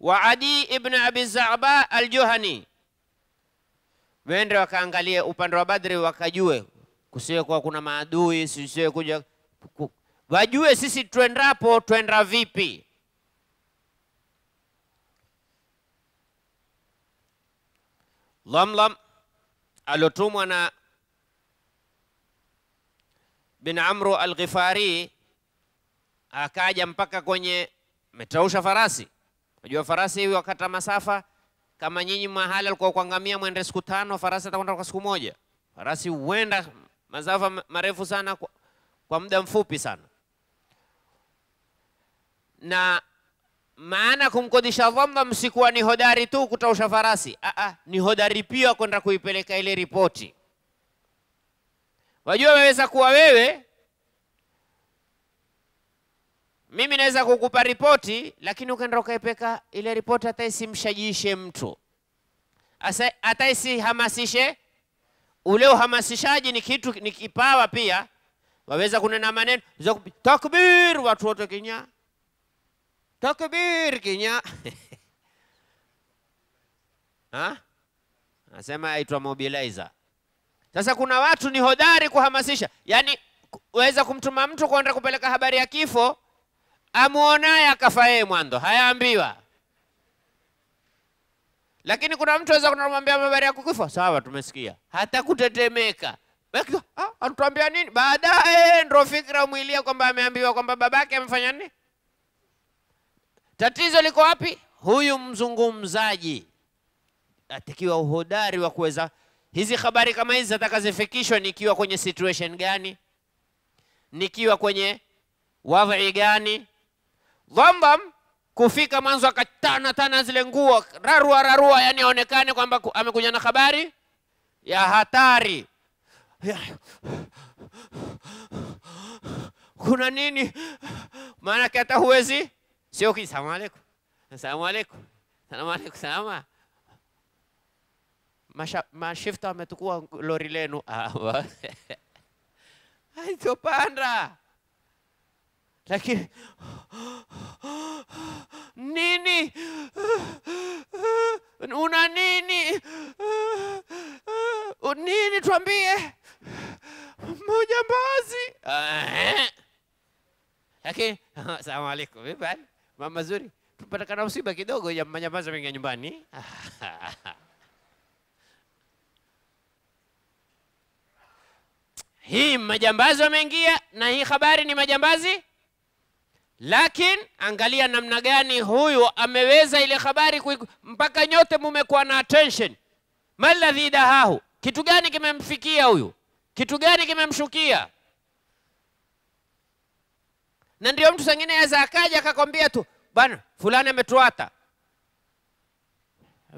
Wa Adi ibn Abi Zaba aljuhani wende wakaangalie upande wa Badri, wakajue kusiwe kuwa kuna maadui, sisiwe kuja wajue sisi twendapo twenda vipi Lamlam aliotumwa na bin Amru al-Ghifari akaja mpaka kwenye metausha farasi. Unajua farasi hiyo akata masafa kama nyinyi mahali alikuwa kuangamia mwende siku tano, farasi atakwenda kwa siku moja. Farasi huenda masafa marefu sana kwa, kwa muda mfupi sana na maana kumkodisha dhamma msikuwa ni hodari tu kutausha farasi. Aa, ah, ah, ni hodari pia kwenda kuipeleka ile ripoti. Wajua, waweza kuwa wewe, mimi naweza kukupa ripoti, lakini ukaenda ukaipeka ile ripoti, hata isimshajishe mtu, hata isihamasishe. Ule uhamasishaji ni kitu, ni kipawa pia. Waweza kunena maneno takbir, watu wote kenya Takbir kinya ha? Nasema aitwa mobilizer. Sasa kuna watu ni hodari kuhamasisha, yaani waweza kumtuma mtu kwenda kupeleka habari ya kifo, amuonaye akafa yeye mwanzo, hayaambiwa. Lakini kuna mtu anaweza kunamwambia habari ya kifo, sawa, tumesikia, hata kutetemeka ah, anatuambia nini? Baadaye ndio fikra mwilia kwamba ameambiwa kwamba babake amefanya nini Tatizo liko wapi? Huyu mzungumzaji atakiwa uhodari wa kuweza hizi habari kama hizi zitakazifikishwa, nikiwa kwenye situation gani, nikiwa kwenye wadhi gani. Dhambam kufika mwanzo akatana tana zile nguo rarua rarua, yani aonekane kwamba amekuja na habari ya hatari. Kuna nini? Maanake hata huwezi Sio ki salamu alaikum. Salamu alaikum. Salamu alaikum. Salama. Masha, mashifta ametukua lori lenu. Haitopanda. Ah, Lakini nini? Una nini? Nini tuambie? Mmoja mbazi. Eh? Lakini salamu alaikum. Vipi? Mama Zuri, patakana usiba kidogo, nyamaza mengia nyumbani hii majambazi wameingia, na hii habari ni majambazi, lakini angalia namna gani huyu ameweza ile habari mpaka nyote mumekuwa na attention. Maladhi dahahu, kitu gani kimemfikia huyu? Kitu gani kimemshukia? na ndio mtu sangine aweza akaja akakwambia tu bwana fulani ametuata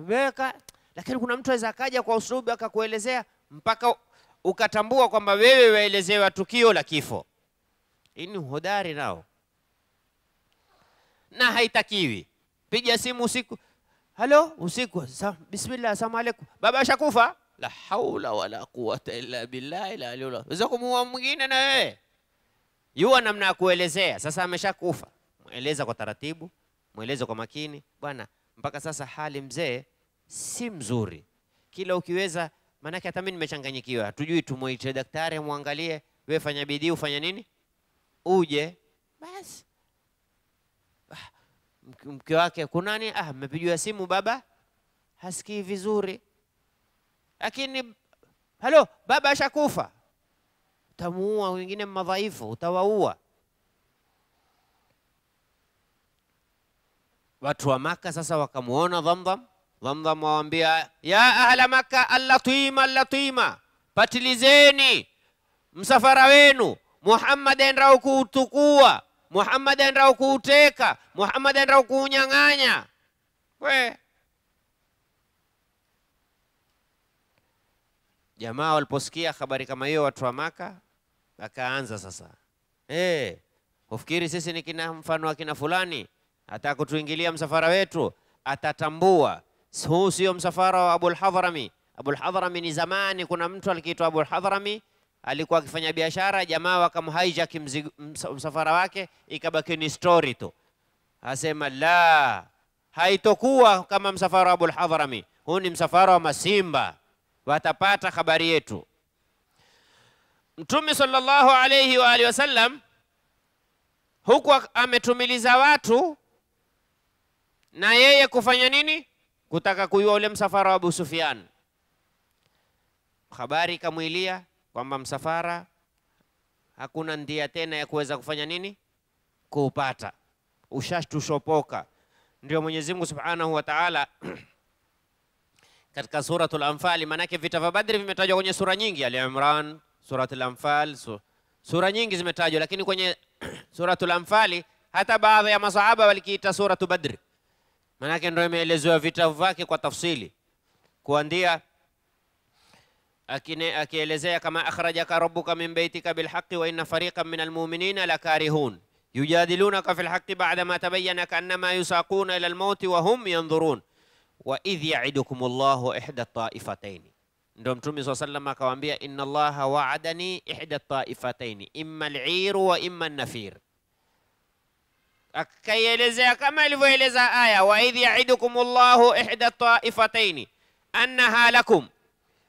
weka lakini kuna mtu aweza akaja kwa usulubi akakuelezea mpaka ukatambua kwamba wewe waelezewa tukio la kifo ini hodari nao na haitakiwi piga simu usiku halo usiku Sa, bismillah asalamu alaikum baba ashakufa la haula wala quwata illa billahi la aliula weza kumuua mwingine na wewe Yua namna ya kuelezea. Sasa ameshakufa, mweleza kwa taratibu, mweleze kwa makini. Bwana, mpaka sasa hali mzee si mzuri, kila ukiweza, maanake hata mimi nimechanganyikiwa, hatujui tumuite daktari amwangalie. We fanya bidii, ufanya nini, uje basi. Ah, mke wake kunani? Ah, mmepigiwa simu, baba hasikii vizuri, lakini halo, baba ashakufa utamuua wengine madhaifu, utawaua. Watu wa Maka sasa wakamuona Dhamdham. Dhamdham wawaambia, ya ahla Maka, allatima allatima, patilizeni msafara wenu. Muhammad endra kuutukua, Muhammad endra kuuteka, Muhammad endra kuunyang'anya. We jamaa waliposikia habari kama hiyo, watu wa Maka akaanza sasa e, hey, ufikiri sisi ni kina mfano wa kina fulani atakutuingilia msafara wetu? Atatambua huu sio msafara wa Abul Hadhrami. Hadhrami ni zamani, kuna mtu alikiitwa abulhadhrami Hadhrami alikuwa akifanya biashara, jamaa wakamhijack msafara wake, ikabaki ni story tu. Asema la, haitokuwa kama msafara wa Abul Hadhrami. Huu ni msafara wa masimba, watapata habari yetu. Mtume sallallahu alayhi wa alihi wasallam huku ametumiliza watu na yeye kufanya nini? Kutaka kuiwa ule msafara wa Abu Sufyan. Habari ikamwilia kwamba msafara hakuna ndia tena ya kuweza kufanya nini, kuupata, ushatushopoka. Ndio Mwenyezi Mungu Subhanahu wa Ta'ala katika suratul Anfali, maanake vita vya Badri vimetajwa kwenye sura nyingi, Ali Imran Suratul Anfal sura nyingi zimetajwa, lakini kwenye Suratul Anfali hata baadhi ya masahaba walikiita Suratu Badri, maanake ndio imeelezewa vita vyake kwa tafsili kuandia akine akielezea kama akhrajaka rabbuka min baitika bil haqqi wa inna fariqan min al almu'minina lakarihun yujadilunaka fil haqqi ba'da ma tabayyana ka'annama yusaquna ila al almauti wa hum yanzurun wa idh ya'idukum Allahu ihda ta'ifatayn Ndio Mtume swalla sallam akawaambia, inna Allaha waadani ihda taifataini imma al-iru wa imma an-nafir. Akaielezea kama ilivyoeleza aya, wa idh yaidukumullahu ihda taifataini annaha lakum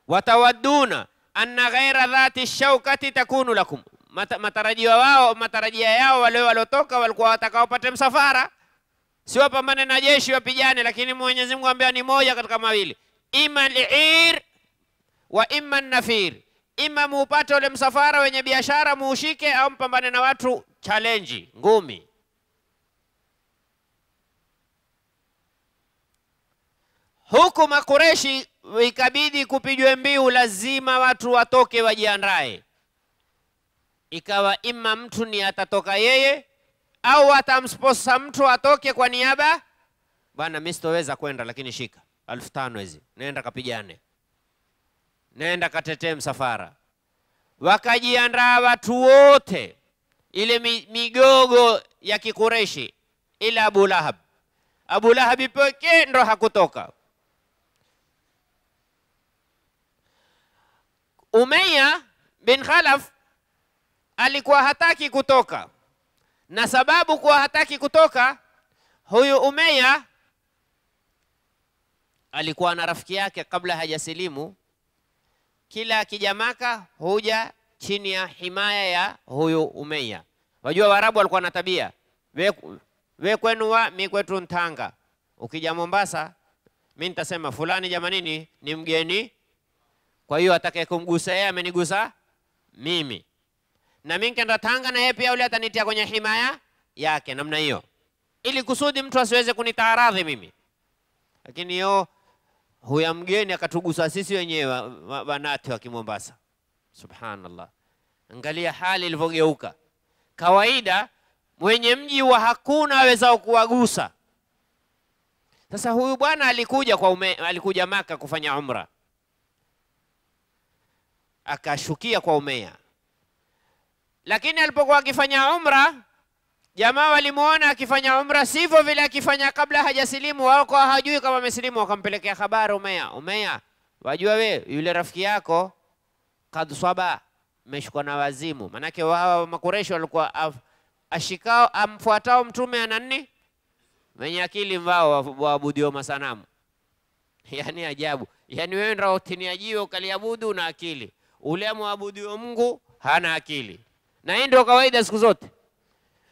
watawadduna anna ghaira dhati shaukati takunu lakum. Matarajio wao matarajio yao wale walotoka walikuwa watakaopata msafara, si wapambane na jeshi wapigane, lakini Mwenyezi Mungu ambia ni moja katika mawili, ima al-ir wa imma nafir, ima muupate ule msafara wenye biashara muushike, au mpambane na watu chalenji ngumi. Huku Makureshi ikabidi kupijwe mbiu, lazima watu watoke wajiandae. Ikawa ima mtu ni atatoka yeye au atamsposa mtu atoke kwa niaba, bwana, mimi sitoweza kwenda, lakini shika alfu tano hizi, nenda kapijane nenda katetee msafara. Wakajiandaa watu wote, ile migogo ya Kikureshi ila Abu Lahab. Abu Lahab pekee ndo hakutoka. Umayya bin Khalaf alikuwa hataki kutoka, na sababu kuwa hataki kutoka, huyu Umayya alikuwa na rafiki yake kabla hajasilimu kila akijamaka huja chini ya himaya ya huyu Umeya. Wajua Waarabu walikuwa na tabia we, we kwenu wa mi kwetu Ntanga. Ukija Mombasa mi nitasema fulani jamanini ni mgeni, kwa hiyo atakaye kumgusa yeye amenigusa mimi, na mi nkenda Tanga na yeye pia yule atanitia kwenye himaya yake namna hiyo, ili kusudi mtu asiweze kunitaaradhi mimi, lakini yo huya mgeni akatugusa sisi wenyewe wanati wa Kimombasa. Subhanallah, angalia hali ilivyogeuka. Kawaida mwenye mji wa hakuna aweza kuwagusa. Sasa huyu bwana alikuja kwa ume, alikuja Maka kufanya umra, akashukia kwa umea lakini alipokuwa akifanya umra jamaa walimuona akifanya umra sivyo vile akifanya kabla hajasilimu, wao kwa hajui kama amesilimu, wakampelekea habari Umeya, Umeya, wajua we yule rafiki yako kad swaba meshukwa na wazimu. Manake wao makureshi walikuwa ashikao amfuatao mtume ana nini wenye akili mbao waabudio masanamu, yani ajabu. Yani wewe ndio utinia jiwe ukaliabudu na akili, ule mwabudio Mungu hana akili, na hii ndio kawaida siku zote.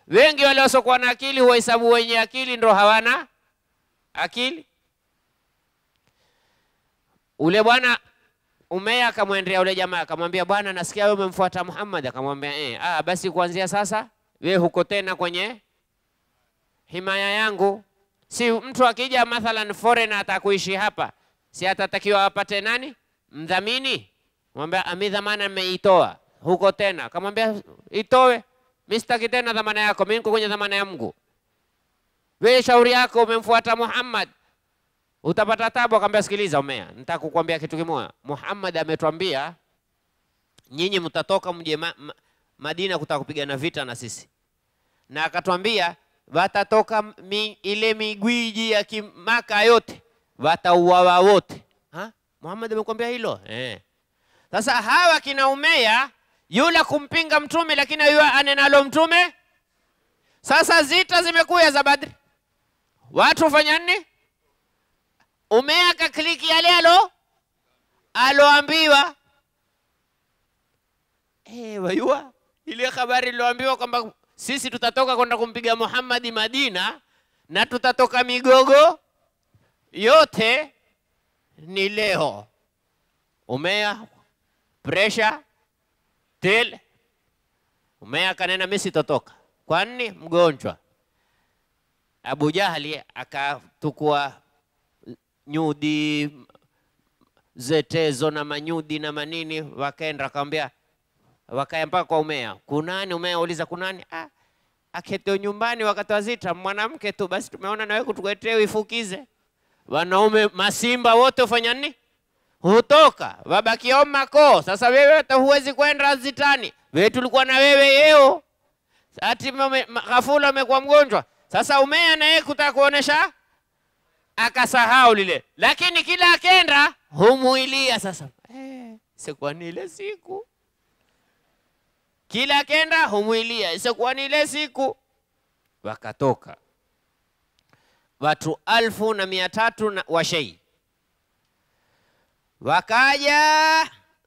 Wengi wale waliosokuwa na akili huwahesabu wenye akili ndo hawana akili. Ule bwana Umeya akamwendea ule jamaa akamwambia, bwana, nasikia wewe umemfuata Muhammad. Akamwambia eh, ah, basi kuanzia sasa we huko tena kwenye himaya yangu. Si mtu akija mathalan foreigner atakuishi hapa, si atatakiwa apate nani mdhamini? Mwambia ami dhamana nimeitoa huko tena. Akamwambia itoe mimi sitaki tena dhamana yako, mimi niko kwenye dhamana ya Mungu. Wewe shauri yako, umemfuata Muhammad utapata tabu. Akamwambia, sikiliza Umea, nitakukwambia kitu kimoja. Muhammad ametwambia nyinyi mtatoka mje ma, ma, Madina kutaka kupigana vita na sisi, na akatwambia watatoka mi, ile migwiji ya kimaka yote watauawa wote. Muhammad amekwambia hilo eh. Sasa hawa kina Umea yula kumpinga mtume lakini yule anenalo mtume sasa zita zimekuya za badri watu fanya nini umeaka kliki yale alo aloambiwa eh wayua ile habari liloambiwa kwamba sisi tutatoka kwenda kumpiga Muhammad Madina na tutatoka migogo yote ni leo umea presha till Umea akanena mimi sitotoka. Kwa nini? Mgonjwa. Abu Jahali akatukua nyudi zetezo na manyudi na manini, wakaenda akamwambia, wakaya mpaka kwa Umea, kunani? Umea uliza kunani? Ah, akete nyumbani wakatoa zita mwanamke tu, basi tumeona nawe kutukuletea uifukize. Wanaume masimba wote ufanya nini? hutoka wabakiomako. Sasa wewe hata huwezi kwenda zitani, wewe tulikuwa na wewe yeo, ati ghafula umekuwa mgonjwa. Sasa umea na yeye kutaka kuonesha, akasahau lile, lakini kila akenda humuilia sasa eh, sikuwa ni ile siku kila akenda humwilia, sikuwa ni ile siku. Wakatoka watu alfu na mia tatu na washei Wakaja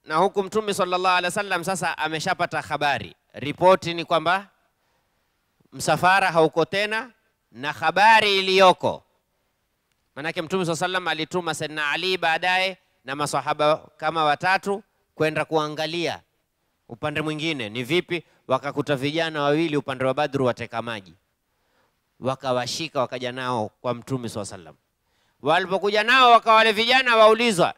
na huku Mtume sallallahu alaihi wasallam sasa ameshapata habari, ripoti ni kwamba msafara hauko tena, na habari iliyoko manake Mtume sallallahu alaihi wasallam alituma Saidina Ali baadaye na masahaba kama watatu kwenda kuangalia upande mwingine ni vipi. Wakakuta vijana wawili upande wa Badru wateka maji, wakawashika wakaja nao kwa Mtume sallallahu alaihi wasallam. Walipokuja nao, wakawale vijana waulizwa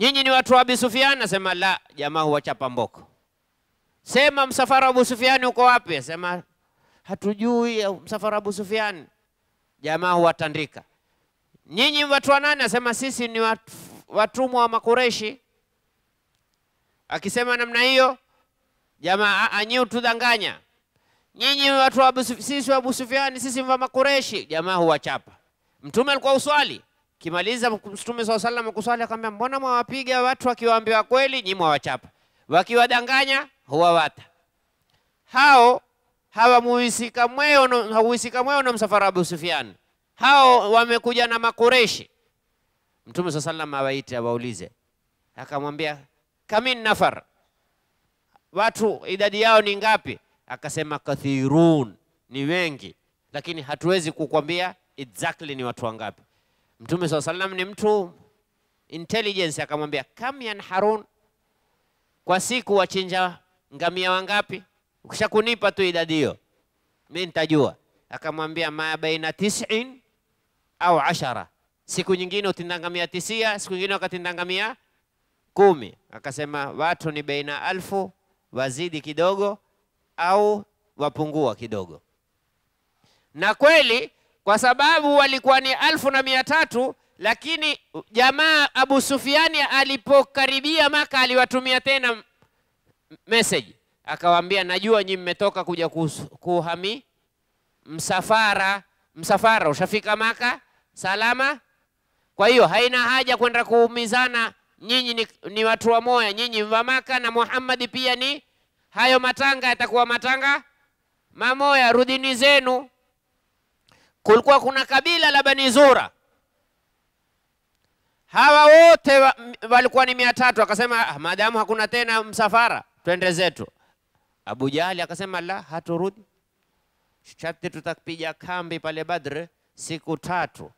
nyinyi ni watu wa Abu Sufyan? Nasema la, jamaa huwachapa mboko. Sema msafara wa Abu Sufyan uko wapi? Asema hatujui msafara wa Abu Sufyan. Jamaa huwatandika. Nyinyi watu wa nani? Asema sisi ni watu, watumwa wa Makureshi. Akisema namna hiyo, jamaa anyi utudanganya nyinyi watu wa sisi wa Abu Sufyan, sisi wa Makureshi. Jamaa huwachapa. Mtume alikuwa uswali Kimaliza Mtume swalla sallam kuswali, akamwambia mbona mwawapiga watu wakiwaambiwa kweli nyinyi mwawachapa, wakiwadanganya huwawata hao hawa hawamuhisika mweo na hauhisika mweo na msafara Abu Sufyan, hao wamekuja na makureshi. Mtume swalla sallam awaite awaulize, akamwambia kamin nafar, watu idadi yao ni ngapi? Akasema kathirun, ni wengi, lakini hatuwezi kukwambia exactly ni watu wangapi. Mtume saa salam ni mtu intelligence, akamwambia kam yanharun harun, kwa siku wachinja ngamia wangapi? ukishakunipa tu idadi hiyo mimi nitajua. Akamwambia ma baina tis'in au ashara, siku nyingine utinda ngamia tisia, siku nyingine wakatinda ngamia kumi. Akasema watu ni baina alfu, wazidi kidogo au wapungua kidogo. Na kweli kwa sababu walikuwa ni alfu na mia tatu lakini jamaa Abu Sufiani alipokaribia Maka aliwatumia tena message, akawaambia najua nyi mmetoka kuja kuhami msafara, msafara ushafika Maka salama, kwa hiyo haina haja kwenda kuumizana. Nyinyi ni, ni watu wa moya, nyinyi wa Maka na Muhammad pia ni hayo matanga yatakuwa matanga mamoya, rudini zenu kulikuwa kuna kabila la Bani Zura. Hawa wote walikuwa ni mia tatu. Akasema ah, madamu hakuna tena msafara, twende zetu. Abu Jahali akasema la, haturudi sharti, tutapiga kambi pale badre siku tatu,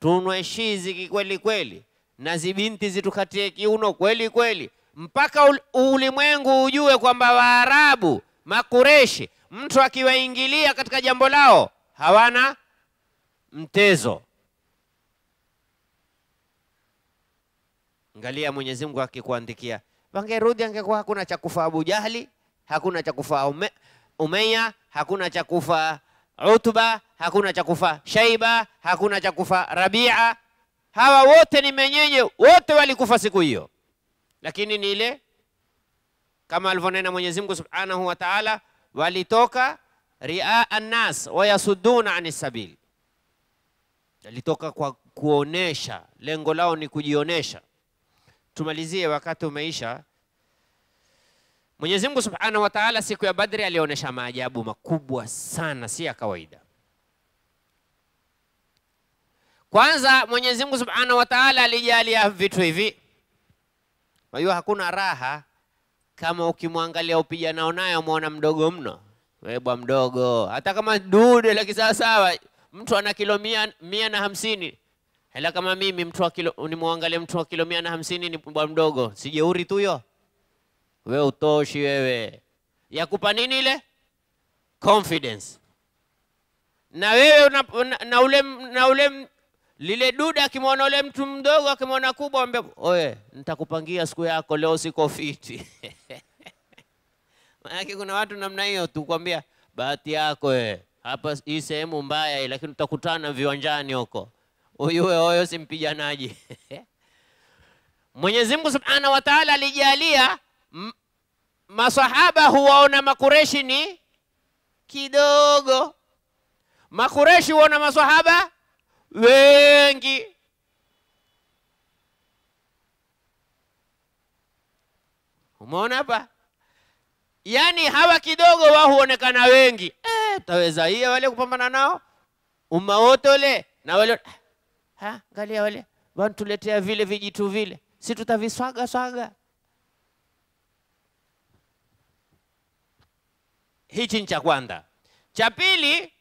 tunwe shizi kikweli kweli, na zibinti zitukatie kiuno kweli kweli, mpaka ulimwengu ujue kwamba Waarabu Makureshi, mtu akiwaingilia katika jambo lao hawana mtezo. Angalia Mwenyezi Mungu akikuandikia, wangerudi angekuwa hakuna cha kufa Abu Jahli, hakuna cha kufa ume, Umeya, hakuna cha kufa Utba, hakuna cha kufa Shaiba, hakuna cha kufa Rabia. Hawa wote ni menyenye, wote walikufa siku hiyo, lakini ni ile kama alivyonena Mwenyezi Mungu Subhanahu wa Ta'ala, walitoka ria annas wa yasudduna anis sabil Alitoka kwa kuonesha, lengo lao ni kujionesha. Tumalizie, wakati umeisha. Mwenyezi Mungu Subhanahu wa Ta'ala siku ya Badri alionyesha maajabu makubwa sana, si ya kawaida. Kwanza Mwenyezi Mungu Subhanahu wa Ta'ala alijalia vitu hivi. Kwa hiyo hakuna raha kama ukimwangalia upijanao nayo umeona mdogo mno, webwa mdogo, hata kama dude la sawa sawa mtu ana kilo mia, mia na hamsini hela kama mimi mtu wa kilo, nimwangalie mtu wa kilo mia na hamsini ni bwa mdogo, sijeuri tu hiyo? We utoshi wewe, yakupa nini ile confidence? Na wewe una, una, na ule, na ule lile duda akimwona ule mtu mdogo akimwona kubwa, ambia oye, nitakupangia siku yako, leo siko fiti maanake kuna watu namna hiyo tu kwambia bahati yako wewe hapa hii sehemu mbaya, lakini tutakutana viwanjani huko, huyu huyo si mpiganaji. Mwenyezi Mungu Subhanahu wa Ta'ala alijalia masahaba huwaona makureshi ni kidogo, makureshi huona masahaba wengi. Umeona hapa? yaani hawa kidogo wao huonekana wengi eh, taweza hiye wale kupambana nao umma wote ule na wale ha, angalia wale wanatuletea vile vijitu vile, si tutaviswaga swaga. Hichi ni cha kwanza. Cha pili,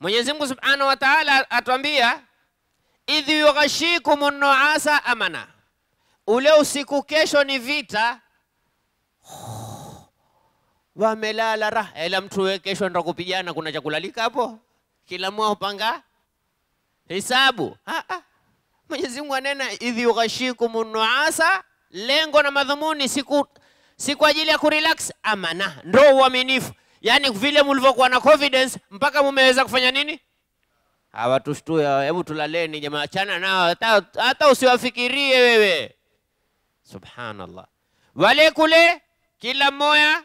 Mwenyezi Mungu Subhanahu wa Ta'ala atuambia idh yughashikumun nu'asa amana ule usiku kesho ni vita wamelala ra ila eh, mtu we kesho ndo kupigana, kuna cha kulalika hapo? Kila mwa upanga hisabu. Ah, ah. Mwenyezi Mungu anena idhi yughashikum nuasa, lengo na madhumuni siku si kwa ajili ya kurelax, amana ndo uaminifu. yani vile mlivyokuwa na confidence mpaka mumeweza kufanya nini? Hawatushtue, hebu tulaleni jamaa, chana nao, hata usiwafikirie wewe subhanallah. Wale kule kila moya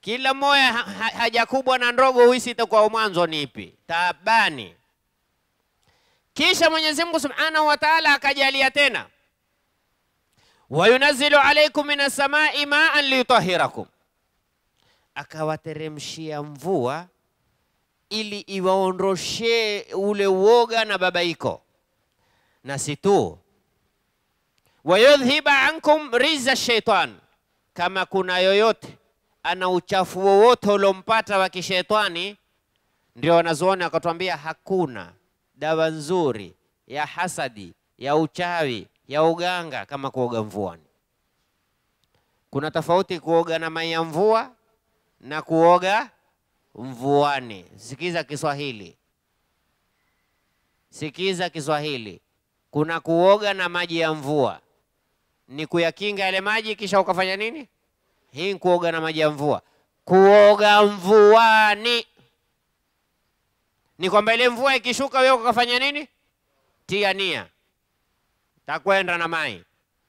kila moya haja kubwa na ndogo huisi itakuwa mwanzo ni ipi? Taabani. Kisha Mwenyezi Mungu Subhanahu wa Ta'ala akajalia tena wayunazzilu alaikum minas samai maan liyutahhirakum, akawateremshia mvua ili iwaondoshee ule uoga na babaiko na si tu wayudhhiba ankum riza shaitan, kama kuna yoyote ana uchafu wowote uliompata wa kishetani, ndio wanazuoni akatwambia hakuna dawa nzuri ya hasadi ya uchawi ya uganga kama kuoga mvuani. Kuna tofauti kuoga na mai ya mvua na kuoga mvuani. Sikiza Kiswahili, sikiza Kiswahili. Kuna kuoga na maji ya mvua ni kuyakinga yale maji, kisha ukafanya nini? Hii kuoga na maji ya mvua. Kuoga mvuani ni kwamba ile mvua ikishuka, wewe ukafanya nini? Tia nia takwenda na mai,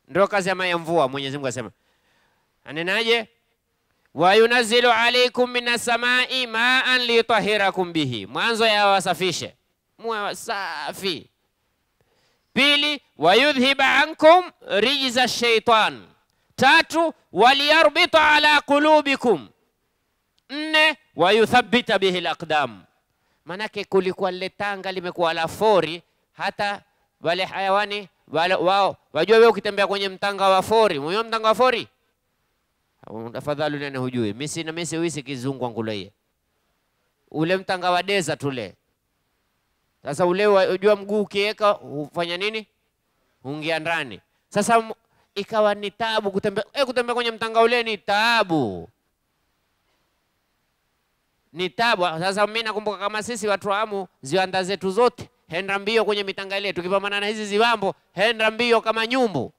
ndio kazi ya mai ya mvua. Mwenyezi Mungu asema anenaje? wayunazilu alaikum minas samai maan liyutahirakum bihi, mwanzo yawasafishe muwe safi Pili, wayudhhiba ankum rijza shaitan. Tatu, waliyarbita ala qulubikum. Nne, wayuthabbita bihi laqdam. Manake kulikuwa lile tanga limekuwa la fori, hata wale hayawani wale, wao wajua, wewe ukitembea kwenye mtanga wa fori, unajua mtanga wa fori tafadhali, nene hujui mimi, na mimi siwisi kizungu wangu ule ule mtanga wa desert ule sasa ule wajua mguu ukiweka ufanya nini? Ungia ndani. Sasa ikawa ni taabu kutembea. Eh, kutembea kwenye mtanga ule ni taabu. Ni taabu. Sasa mimi nakumbuka kama sisi watu wa Amu ziwanda zetu zote henda mbio kwenye mitanga ile, tukipambana na hizi ziwambo henda mbio kama nyumbu.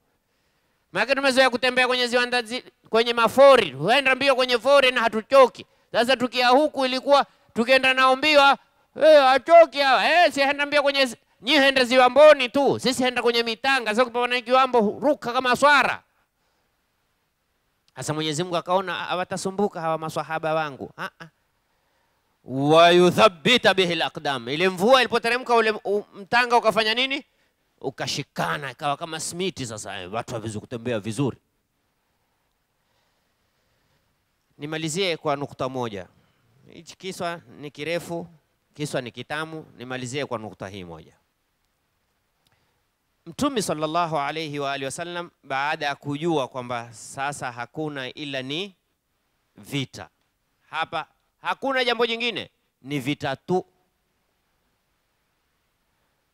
Maana tumezoea kutembea kwenye ziwanda zi, kwenye mafori, henda mbio kwenye fori na hatuchoki. Sasa tukia huku ilikuwa tukienda nao mbio Eh, atoke hawa Eh, si henda kwenye nyi henda ziwamboni tu, sisi henda kwenye mitanga, sio kupambana kiwambo, ruka kama swara. Sasa Mwenyezi Mungu akaona hawatasumbuka hawa maswahaba wangu ah, ah. Wa yuthabbita bihi alaqdam. Ile mvua ilipoteremka ule mtanga ukafanya nini? Ukashikana, ikawa kama smiti Sasa watu hawezi kutembea vizuri. Nimalizie kwa nukta moja. Hichi kiswa ni kirefu, kiswa ni kitamu. Nimalizie kwa nukta hii moja. Mtume sallallahu alayhi wa alihi wasallam, baada ya kujua kwamba sasa hakuna ila ni vita hapa, hakuna jambo jingine, ni vita tu,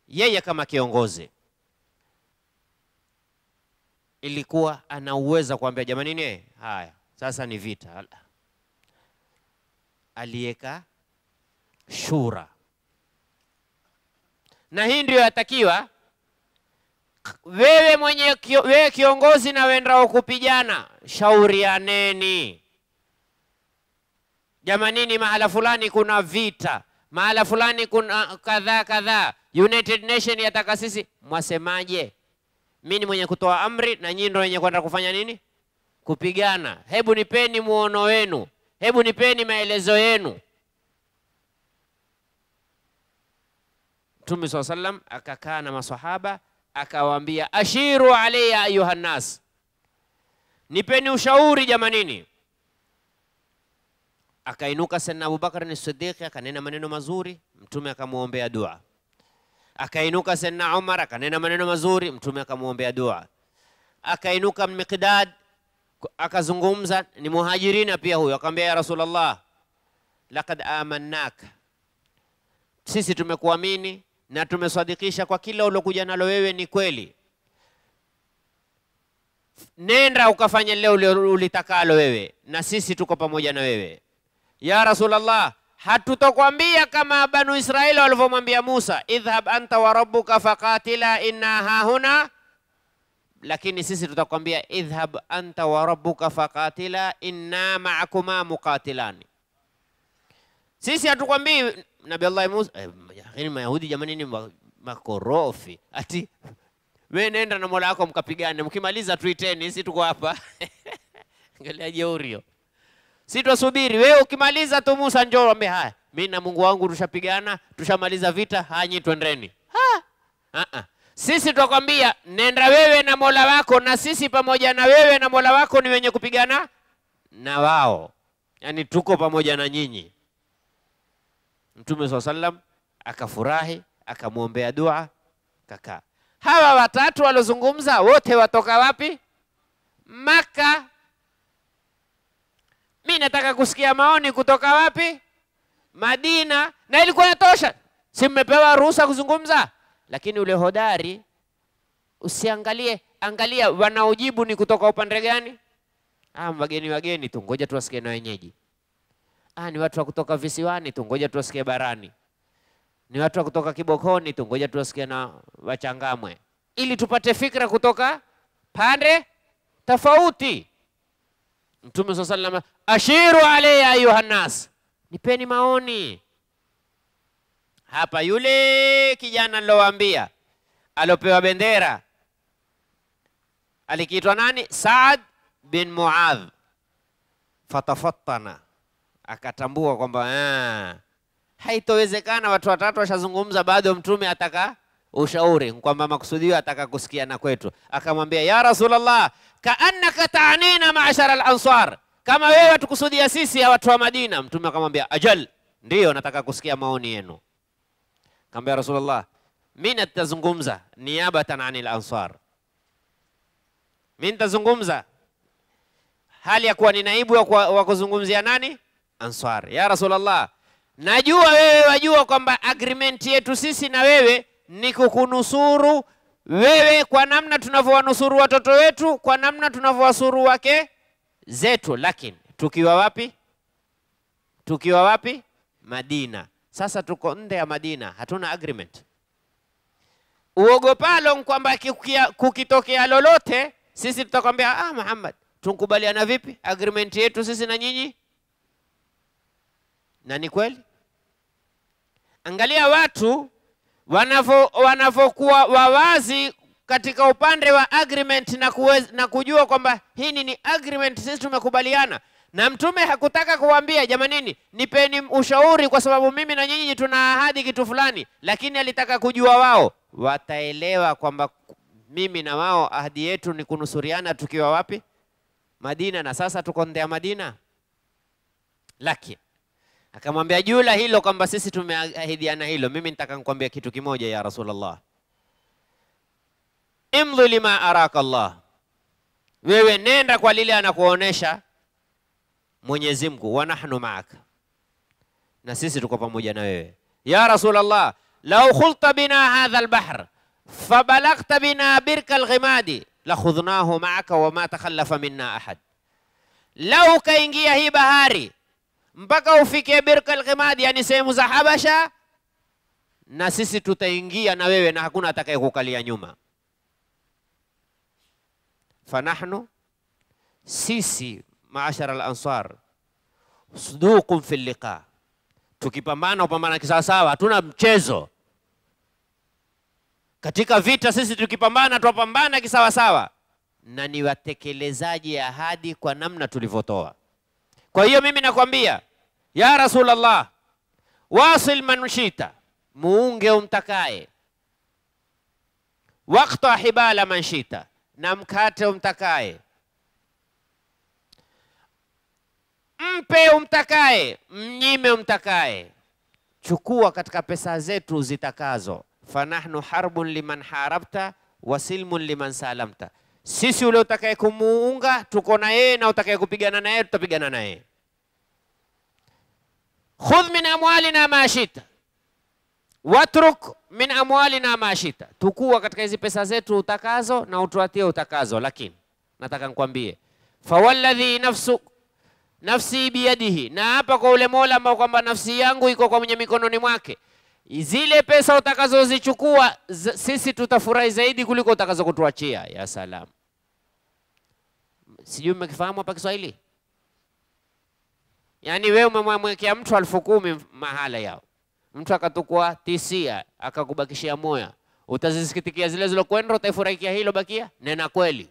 yeye kama kiongozi ilikuwa ana uwezo kuambia jamanini, haya sasa ni vita. aliyeka shura, na hii ndio yatakiwa wewe mwenye kio, wewe kiongozi na wendao kupijana, shaurianeni jamanini, mahala fulani kuna vita, mahala fulani kuna ah, kadhaa kadhaa. United Nation yataka sisi, mwasemaje? Mimi ni mwenye kutoa amri na nyinyi ndio wenye kwenda kufanya nini? Kupigana. Hebu nipeni muono wenu, hebu nipeni maelezo yenu. Mtume saa sallam akakaa na maswahaba akawaambia, ashiru alayya ayuha nnas, nipeni ushauri jamanini. Akainuka Sayyidina Abubakar Siddiq akanena maneno mazuri, Mtume akamwombea dua. Akainuka Sayyidina Umar akanena maneno mazuri, Mtume akamwombea dua. Akainuka Miqdad akazungumza, ni muhajirina pia huyo, akamwambia ya Rasulullah, laqad amannaka, sisi tumekuamini na tumesadikisha kwa kila ulokuja nalo wewe ni kweli. Nenda ukafanya leo ulitakalo wewe, na sisi tuko pamoja na wewe. Ya Rasulullah, hatutokwambia kama Banu Israeli walivyomwambia Musa, idhhab anta wa rabbuka faqatila inna hahuna, lakini sisi tutakwambia idhhab anta wa rabbuka faqatila inna ma'akuma muqatilani. Sisi hatukwambii Nabii Allah Musa eh, yaani Mayahudi jamani ni makorofi, ati we nenda na mola wako mkapigane, mkimaliza tuiteni, si tuko hapa angalia jeurio, si twasubiri wewe, ukimaliza tu Musa njoo ambe haya, mi na Mungu wangu tushapigana, tushamaliza vita, hanyi twendeni. Ha? Uh-uh. Sisi twakwambia nenda wewe na mola wako, na sisi pamoja na wewe na mola wako ni wenye kupigana na wao, yaani tuko pamoja na nyinyi. Mtume swalla sallam akafurahi, akamwombea dua, kakaa. Hawa watatu walozungumza wote watoka wapi? Maka. Mi nataka kusikia maoni kutoka wapi? Madina. Na ilikuwa yatosha, si mmepewa ruhusa kuzungumza? Lakini ule hodari usiangalie, angalia wanaojibu ni kutoka upande gani. Ah, wageni wageni tu, ngoja tuwasikie na wenyeji. Ah, ni watu wa kutoka visiwani tu, ngoja tuwasikie barani ni watu wa kutoka kibokoni tu, ngoja tuwasikie na Wachangamwe ili tupate fikra kutoka pande tofauti. Mtume swalla sallam, ashiru alayya ayuhan nas, nipeni maoni hapa. Yule kijana nilowaambia alopewa bendera alikiitwa nani? Saad bin Muadh. Fatafattana, akatambua kwamba ah, haitowezekana. Watu watatu washazungumza, bado mtume ataka ushauri kwamba makusudio ataka kusikia na kwetu. Akamwambia, ya Rasulullah, kaannaka taanina maashara al-ansar, kama wewe watukusudia sisi ya watu wa Madina. Mtume akamwambia, ajal, ndio nataka kusikia maoni yenu. Akamwambia Rasulullah, mimi nitazungumza niabatan anil ansar, mimi nitazungumza hali ya kuwa ni naibu wa kuzungumzia nani? Ansar. Ya Rasulullah, najua wewe wajua kwamba agreement yetu sisi na wewe ni kukunusuru wewe kwa namna tunavyowanusuru watoto wetu, kwa namna tunavyowasuru wake zetu, lakini tukiwa wapi? Tukiwa wapi? Madina. Sasa tuko nje ya Madina, hatuna agreement. Uogopalo kwamba kukitokea lolote, sisi tutakwambia ah, Muhammad, tunkubaliana vipi? Agreement yetu sisi na nyinyi. Na ni kweli Angalia watu wanavyokuwa wawazi katika upande wa agreement na, kuwezi, na kujua kwamba hii ni agreement, sisi tumekubaliana na Mtume hakutaka kuwambia jamanini, nipeni ushauri kwa sababu mimi na nyinyi tuna ahadi kitu fulani, lakini alitaka kujua wao wataelewa kwamba mimi na wao ahadi yetu ni kunusuriana tukiwa wapi? Madina, na sasa tuko nde Madina. Lakini Akamwambia jula hilo kwamba sisi tumeahidiana hilo, mimi nitaka nikwambia kitu kimoja ya Rasulullah, imdhi lima araka Allah, wewe nenda kwa lile anakuonesha Mwenyezi Mungu, wa nahnu maaka, na sisi tuko pamoja na wewe ya Rasulullah, lau khulta bina hadha lbahr fabalagta bina birka alghimadi lakhudhnahu maaka wama takhallafa minna ahad, lau kaingia hii bahari mpaka ufike Birka al yani sehemu za Habasha, na sisi tutaingia na wewe, na hakuna atakayekukalia nyuma. Fanahnu, sisi maashara al-Ansar, suduqun fil liqa, tukipambana upambana kisawasawa, hatuna mchezo katika vita. Sisi tukipambana twapambana kisawasawa, na ni watekelezaji ahadi kwa namna tulivyotoa. Kwa hiyo mimi nakwambia ya Rasulullah, wasil manushita muunge umtakaye, wakta hibala manshita, na mkate umtakaye, mpe umtakaye, mnyime umtakaye, chukua katika pesa zetu zitakazo. Fanahnu harbun liman harabta wa silmun liman salamta sisi ule utakaye kumuunga tuko na yeye, na utakaye kupigana na yeye tutapigana na yeye. Khudh min amwalina ma shita watruk min amwalina ma shita, tukua katika hizi pesa zetu utakazo na utuatie utakazo. Lakini nataka nikwambie, fawalladhi nafsu nafsi biyadihi, na hapa kwa ule Mola ambao kwamba nafsi yangu iko kwa mwenye mikononi mwake zile pesa utakazozichukua sisi tutafurahi zaidi kuliko kutuachia Ya salamu Sijui mmekifahamu hapa Kiswahili. Yaani wewe umemwekea mtu elfu kumi mahala yao, mtu akatukua tisia akakubakishia moya, utazisikitikia zile zilokwenda, utaifurahikia hilo bakia. Nena kweli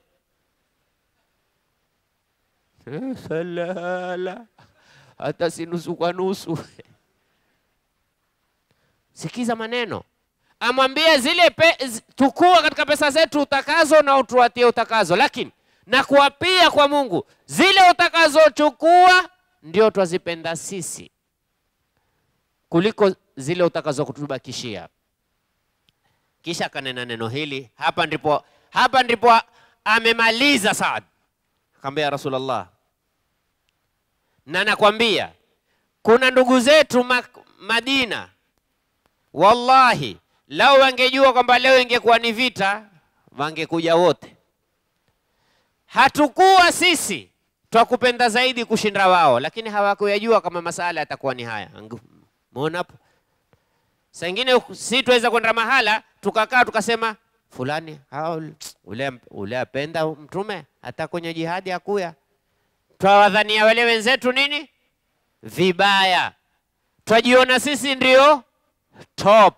eh, salala, hata si nusu kwa nusu. Sikiza maneno, amwambia zile pe, tukua katika pesa zetu utakazo na utuatie utakazo, lakini na kuapia kwa Mungu, zile utakazochukua ndio twazipenda sisi kuliko zile utakazokutubakishia Kisha akanena neno hili, hapa ndipo hapa ndipo amemaliza Saad. Akamwambia Rasulullah, na nakwambia kuna ndugu zetu ma Madina, wallahi lao wangejua kwamba leo ingekuwa ni vita, wangekuja wote hatukuwa sisi twakupenda zaidi kushinda wao, lakini hawakuyajua kama masala yatakuwa ni haya. Muona hapo, saa ingine si tuweza kwenda mahala tukakaa tukasema fulani ule, ule apenda mtume hata kwenye jihadi akuya. Twawadhania wale wenzetu nini vibaya, twajiona sisi ndio top.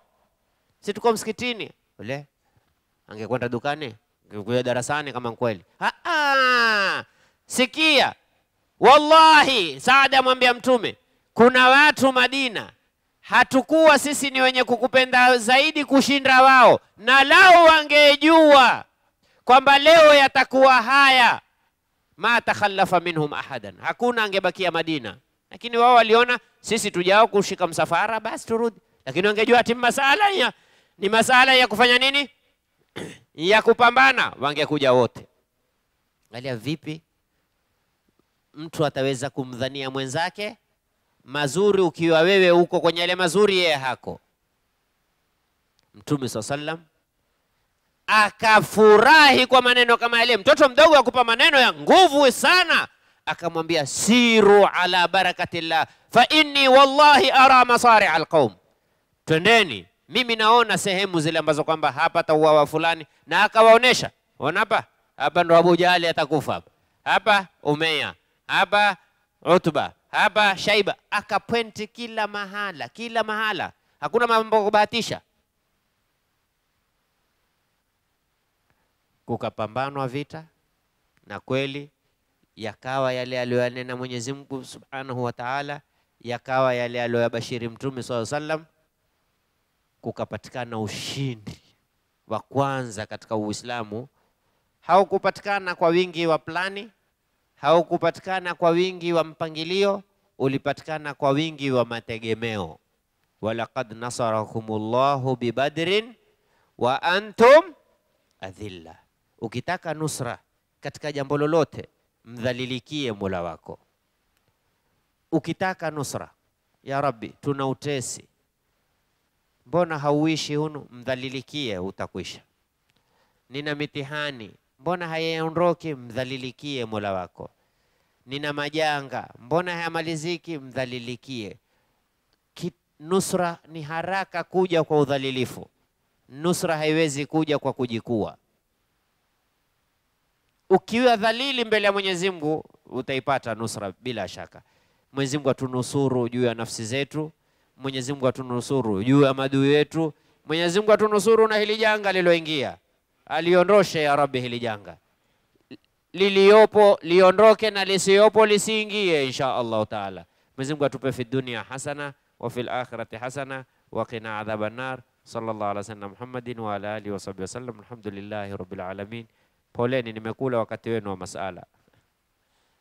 Si tuko msikitini, ule angekwenda dukani kuja darasani kama kweli. Aa, ah, ah. sikia, wallahi Saada amwambia Mtume, kuna watu Madina hatukuwa sisi ni wenye kukupenda zaidi kushinda wao, na lao wangejua kwamba leo yatakuwa haya, ma takhallafa minhum ahadan, hakuna angebakia Madina. Lakini wao waliona sisi tujao kushika msafara, basi turudi. Lakini wangejua ati masala ya, ni masala ya kufanya nini ya kupambana, wangekuja wote. Angalia vipi mtu ataweza kumdhania mwenzake mazuri ukiwa wewe uko kwenye yale mazuri, yeye hako. Mtume swalla sallam akafurahi kwa maneno kama yale. Mtoto mdogo akupa maneno ya nguvu sana, akamwambia siru ala barakatillah fa inni wallahi ara masari alqaum, twendeni mimi naona sehemu zile ambazo kwamba hapa atauawa fulani, na akawaonesha, ona hapa hapa ndo Abu Jahali atakufa hapa, hapa Umeya, hapa Utba, hapa Shaiba, akapwenti kila mahala, kila mahala, hakuna mambo kubahatisha. Kukapambanwa vita na kweli yakawa yale aliyoyanena Mwenyezi Mungu Subhanahu wa Ta'ala, yakawa yale aliyoyabashiri Mtume swalla sallam kukapatikana ushindi wa kwanza katika Uislamu. Haukupatikana kwa wingi wa plani, haukupatikana kwa wingi wa mpangilio, ulipatikana kwa wingi wa mategemeo. Walaqad nasarakumullahu bibadrin wa antum adhilla. Ukitaka nusra katika jambo lolote, mdhalilikie Mola wako. Ukitaka nusra, ya Rabbi, tuna utesi mbona hauishi hunu? Mdhalilikie, utakwisha. Nina mitihani, mbona hayaondoki? Mdhalilikie Mola wako. Nina majanga, mbona hayamaliziki? Mdhalilikie. Nusra ni haraka kuja kwa udhalilifu. Nusra haiwezi kuja kwa kujikua. Ukiwa dhalili mbele ya Mwenyezi Mungu utaipata nusra bila shaka. Mwenyezi Mungu atunusuru juu ya nafsi zetu. Mwenyezi Mungu atunusuru juu ya madui yetu. Mwenyezi Mungu atunusuru na hili janga liloingia, aliondoshe ya Rabbi hili janga liliyopo liondoke na lisiyopo lisiingie insha Allahu taala. Mwenyezi Mungu atupe fi dunia hasana wa fil akhirati hasana wa qina adhaban nar. Sallallahu ala sayyidina Muhammadin wa ala alihi wa sahbihi wasallam. Alhamdulillahi rabbil alamin. Poleni, nimekula wakati wenu wa masala.